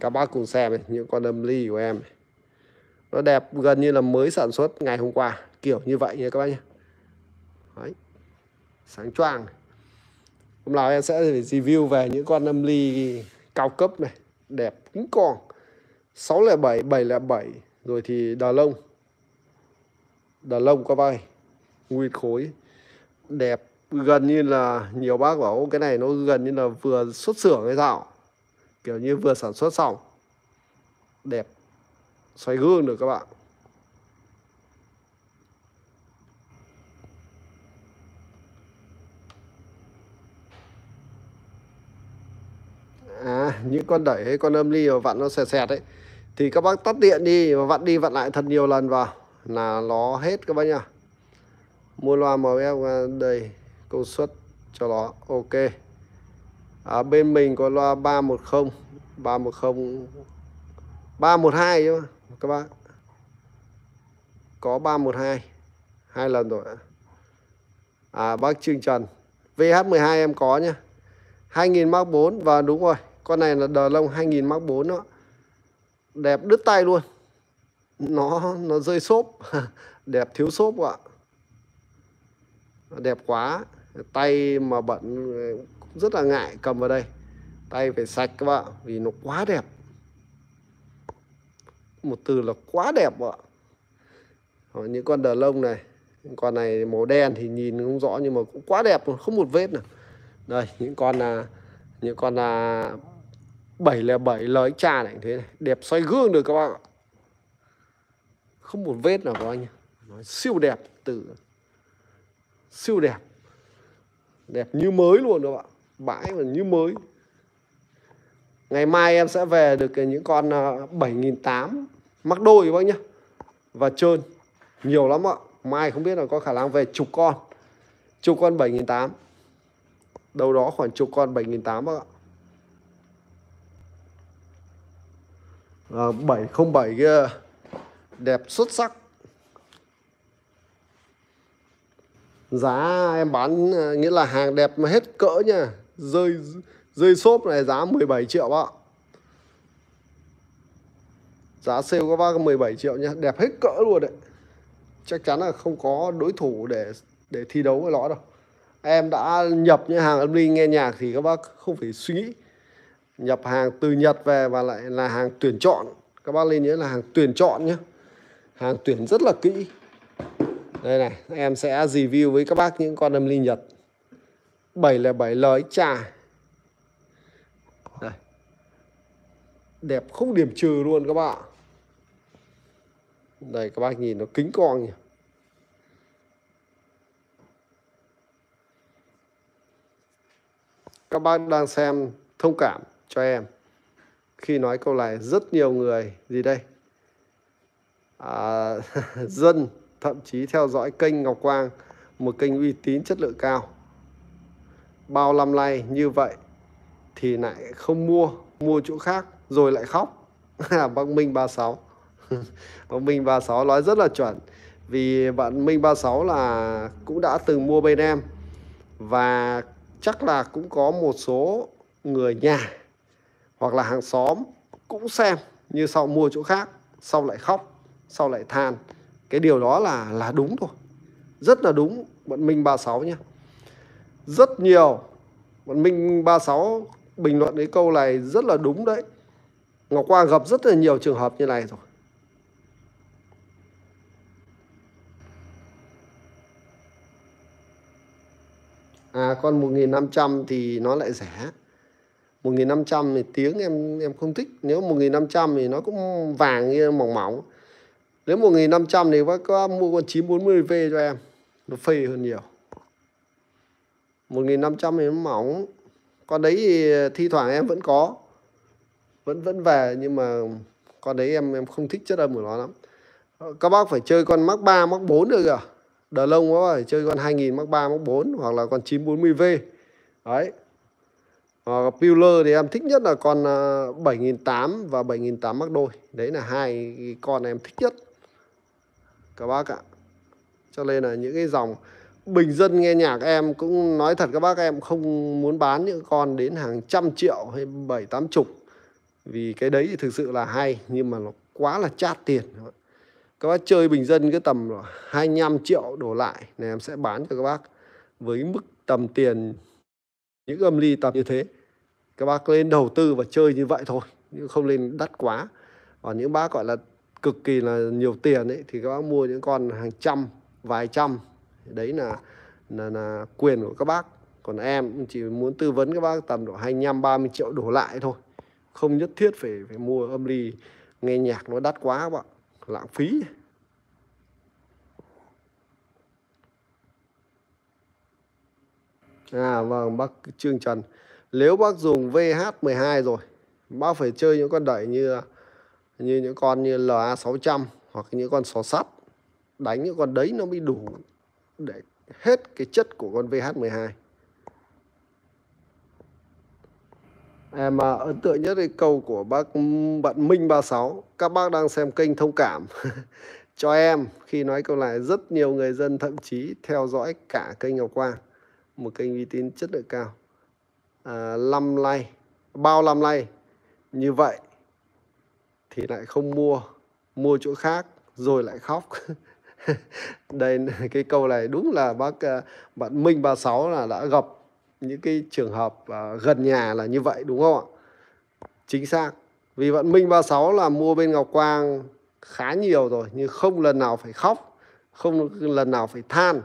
các bác cùng xem này, những con âm ly của em này. nó đẹp gần như là mới sản xuất ngày hôm qua kiểu như vậy nha các bác nhé Đấy. sáng choang hôm nào em sẽ review về những con âm ly cao cấp này đẹp kính con 607, 707 rồi thì đà lông. Đà lông có vai nguyên khối đẹp gần như là nhiều bác bảo cái này nó gần như là vừa xuất xưởng hay sao kiểu như vừa sản xuất xong đẹp xoay gương được các bạn à những con đẩy hay con âm ly mà vặn nó sẹt sẹt đấy thì các bác tắt điện đi và vặn đi vặn lại thật nhiều lần vào là nó hết các bác nhá mua loa MF đầy công suất cho nó ok à, bên mình có loa 310 310 312 chứ các bác có 312 hai lần rồi à bác Trương Trần VH12 em có nhá 2000 Mark 4 và vâng, đúng rồi con này là đờ lông 2000 Mark 4 đó đẹp đứt tay luôn nó nó rơi xốp đẹp thiếu xốp ạ đẹp quá tay mà bận cũng rất là ngại cầm vào đây tay phải sạch các bạn vì nó quá đẹp một từ là quá đẹp ạ ờ, những con đờ lông này con này màu đen thì nhìn không rõ nhưng mà cũng quá đẹp không một vết nào đây những con là những con là 707 lời cha này thế này đẹp xoay gương được các bạn ạ không một vết nào các anh Nói siêu đẹp từ siêu đẹp đẹp như mới luôn các bạn bãi mà như mới ngày mai em sẽ về được những con 7008 à, mắc đôi các bác nhá và trơn nhiều lắm ạ mai không biết là có khả năng về chục con chục con 7008 đâu đó khoảng chục con 7008 bác ạ à, ờ, 707 kia đẹp xuất sắc giá em bán ờ, nghĩa là hàng đẹp mà hết cỡ nha rơi rơi xốp này giá 17 triệu ạ giá sale các bác 17 triệu nha đẹp hết cỡ luôn đấy chắc chắn là không có đối thủ để để thi đấu với nó đâu em đã nhập những hàng âm ly nghe nhạc thì các bác không phải suy nghĩ nhập hàng từ Nhật về và lại là hàng tuyển chọn các bác lên nhớ là hàng tuyển chọn nhé hàng tuyển rất là kỹ đây này em sẽ review với các bác những con âm ly Nhật 707 lời trà đây. đẹp không điểm trừ luôn các bạn đây các bác nhìn nó kính con nhỉ các bác đang xem thông cảm cho em khi nói câu này rất nhiều người gì đây à, dân thậm chí theo dõi kênh Ngọc Quang một kênh uy tín chất lượng cao bao năm nay như vậy thì lại không mua mua chỗ khác rồi lại khóc bác Minh 36 bác Minh 36 nói rất là chuẩn vì bạn Minh 36 là cũng đã từng mua bên em và chắc là cũng có một số người nhà hoặc là hàng xóm cũng xem như sau mua chỗ khác sau lại khóc sau lại than cái điều đó là là đúng thôi rất là đúng bọn Minh 36 nhé rất nhiều bọn Minh 36 bình luận cái câu này rất là đúng đấy Ngọc Quang gặp rất là nhiều trường hợp như này rồi à con 1.500 thì nó lại rẻ một nghìn năm trăm thì tiếng em em không thích nếu một nghìn năm trăm thì nó cũng vàng như mỏng mỏng nếu một nghìn năm trăm thì bác có mua con chín bốn mươi v cho em nó phê hơn nhiều một nghìn năm trăm thì nó mỏng con đấy thì thi thoảng em vẫn có vẫn vẫn về nhưng mà con đấy em em không thích chất âm của nó lắm các bác phải chơi con mắc 3 mắc 4 được rồi đờ lông quá phải chơi con 2000 mắc 3 mắc 4 hoặc là con 940V đấy hoặc ờ, Puller thì em thích nhất là con 7008 à, và 7008 mắc đôi. Đấy là hai con em thích nhất. Các bác ạ. Cho nên là những cái dòng bình dân nghe nhạc em cũng nói thật các bác em không muốn bán những con đến hàng trăm triệu hay bảy tám chục. Vì cái đấy thì thực sự là hay nhưng mà nó quá là chát tiền. Các bác chơi bình dân cái tầm 25 triệu đổ lại này em sẽ bán cho các bác với mức tầm tiền những âm ly tầm như thế các bác lên đầu tư và chơi như vậy thôi nhưng không lên đắt quá và những bác gọi là cực kỳ là nhiều tiền ấy thì các bác mua những con hàng trăm vài trăm đấy là là, là quyền của các bác còn em chỉ muốn tư vấn các bác tầm độ 25 30 triệu đổ lại thôi không nhất thiết phải phải mua âm ly nghe nhạc nó đắt quá các bạn lãng phí à vâng bác Trương Trần nếu bác dùng VH12 rồi bác phải chơi những con đẩy như như những con như LA600 hoặc những con sò sắt đánh những con đấy nó mới đủ để hết cái chất của con VH12 Em à, ấn tượng nhất cái câu của bác bạn Minh 36 Các bác đang xem kênh thông cảm cho em Khi nói câu này rất nhiều người dân thậm chí theo dõi cả kênh Ngọc Quang Một kênh uy tín chất lượng cao à, lăm lay bao lăm lay như vậy thì lại không mua mua chỗ khác rồi lại khóc đây cái câu này đúng là bác à, bạn Minh 36 là đã gặp những cái trường hợp à, gần nhà là như vậy đúng không ạ? Chính xác. Vì bạn Minh 36 là mua bên Ngọc Quang khá nhiều rồi nhưng không lần nào phải khóc, không lần nào phải than.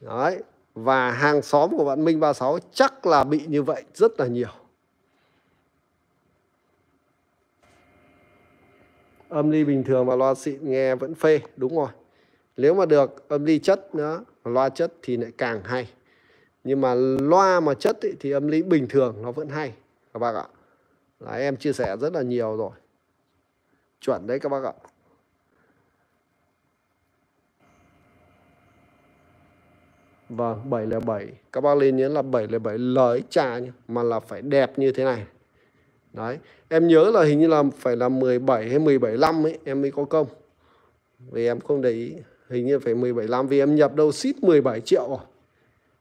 Đấy, và hàng xóm của bạn Minh 36 chắc là bị như vậy rất là nhiều. Âm ly bình thường và loa xịn nghe vẫn phê, đúng rồi. Nếu mà được âm ly chất nữa, loa chất thì lại càng hay. Nhưng mà loa mà chất ý, thì âm lý bình thường nó vẫn hay các bác ạ. Là em chia sẻ rất là nhiều rồi. Chuẩn đấy các bác ạ. Vâng, 707. Các bác lên nhớ là 707 lợi trà nhé, mà là phải đẹp như thế này. Đấy, em nhớ là hình như là phải là 17 hay năm ấy em mới có công. Vì em không để ý, hình như phải năm vì em nhập đâu ship 17 triệu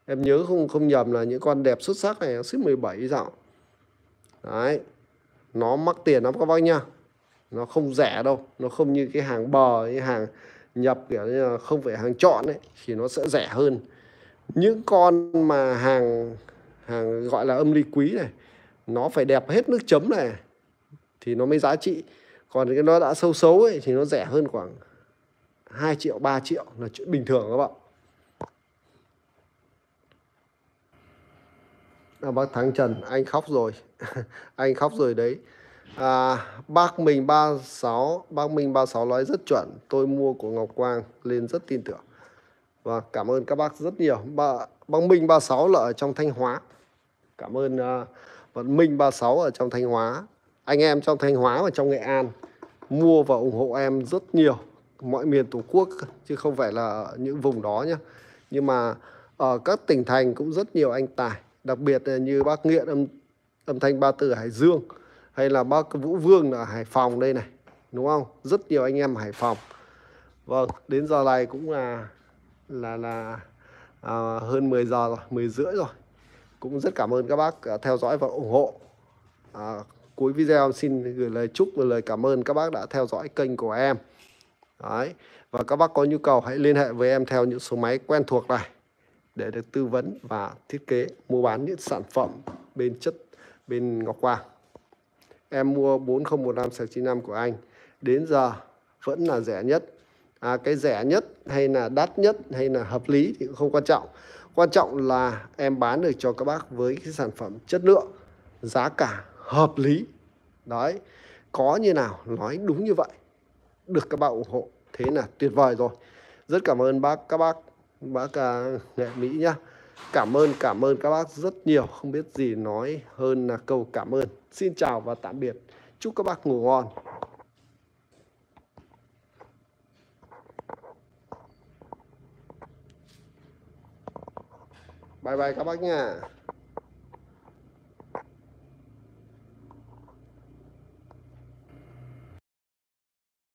Em nhớ không không nhầm là những con đẹp xuất sắc này ship 17 dạo. Đấy. Nó mắc tiền lắm các bác nha. Nó không rẻ đâu, nó không như cái hàng bờ, cái hàng nhập kiểu như là không phải hàng chọn ấy thì nó sẽ rẻ hơn những con mà hàng hàng gọi là âm ly quý này nó phải đẹp hết nước chấm này thì nó mới giá trị còn cái nó đã sâu xấu ấy thì nó rẻ hơn khoảng 2 triệu 3 triệu là chuyện bình thường các bạn à, bác Thắng Trần anh khóc rồi anh khóc rồi đấy à, bác mình 36 bác mình 36 nói rất chuẩn tôi mua của Ngọc Quang lên rất tin tưởng và vâng, cảm ơn các bác rất nhiều bà băng minh 36 là ở trong thanh hóa cảm ơn uh, vận minh 36 ở trong thanh hóa anh em trong thanh hóa và trong nghệ an mua và ủng hộ em rất nhiều mọi miền tổ quốc chứ không phải là những vùng đó nhá nhưng mà ở các tỉnh thành cũng rất nhiều anh tài đặc biệt như bác nghiện âm âm thanh ba từ hải dương hay là bác vũ vương ở hải phòng đây này đúng không rất nhiều anh em hải phòng vâng đến giờ này cũng là là là à, hơn 10 giờ rồi 10 rưỡi rồi cũng rất cảm ơn các bác à, theo dõi và ủng hộ à, cuối video xin gửi lời chúc và lời cảm ơn các bác đã theo dõi kênh của em Đấy. và các bác có nhu cầu hãy liên hệ với em theo những số máy quen thuộc này để được tư vấn và thiết kế mua bán những sản phẩm bên chất bên Ngọc Quang em mua 4015695 của anh đến giờ vẫn là rẻ nhất à, cái rẻ nhất hay là đắt nhất hay là hợp lý thì cũng không quan trọng quan trọng là em bán được cho các bác với cái sản phẩm chất lượng giá cả hợp lý đấy có như nào nói đúng như vậy được các bạn ủng hộ thế là tuyệt vời rồi rất cảm ơn bác các bác bác à, nghệ mỹ nhá cảm ơn cảm ơn các bác rất nhiều không biết gì nói hơn là câu cảm ơn xin chào và tạm biệt chúc các bác ngủ ngon bye bye các bác nha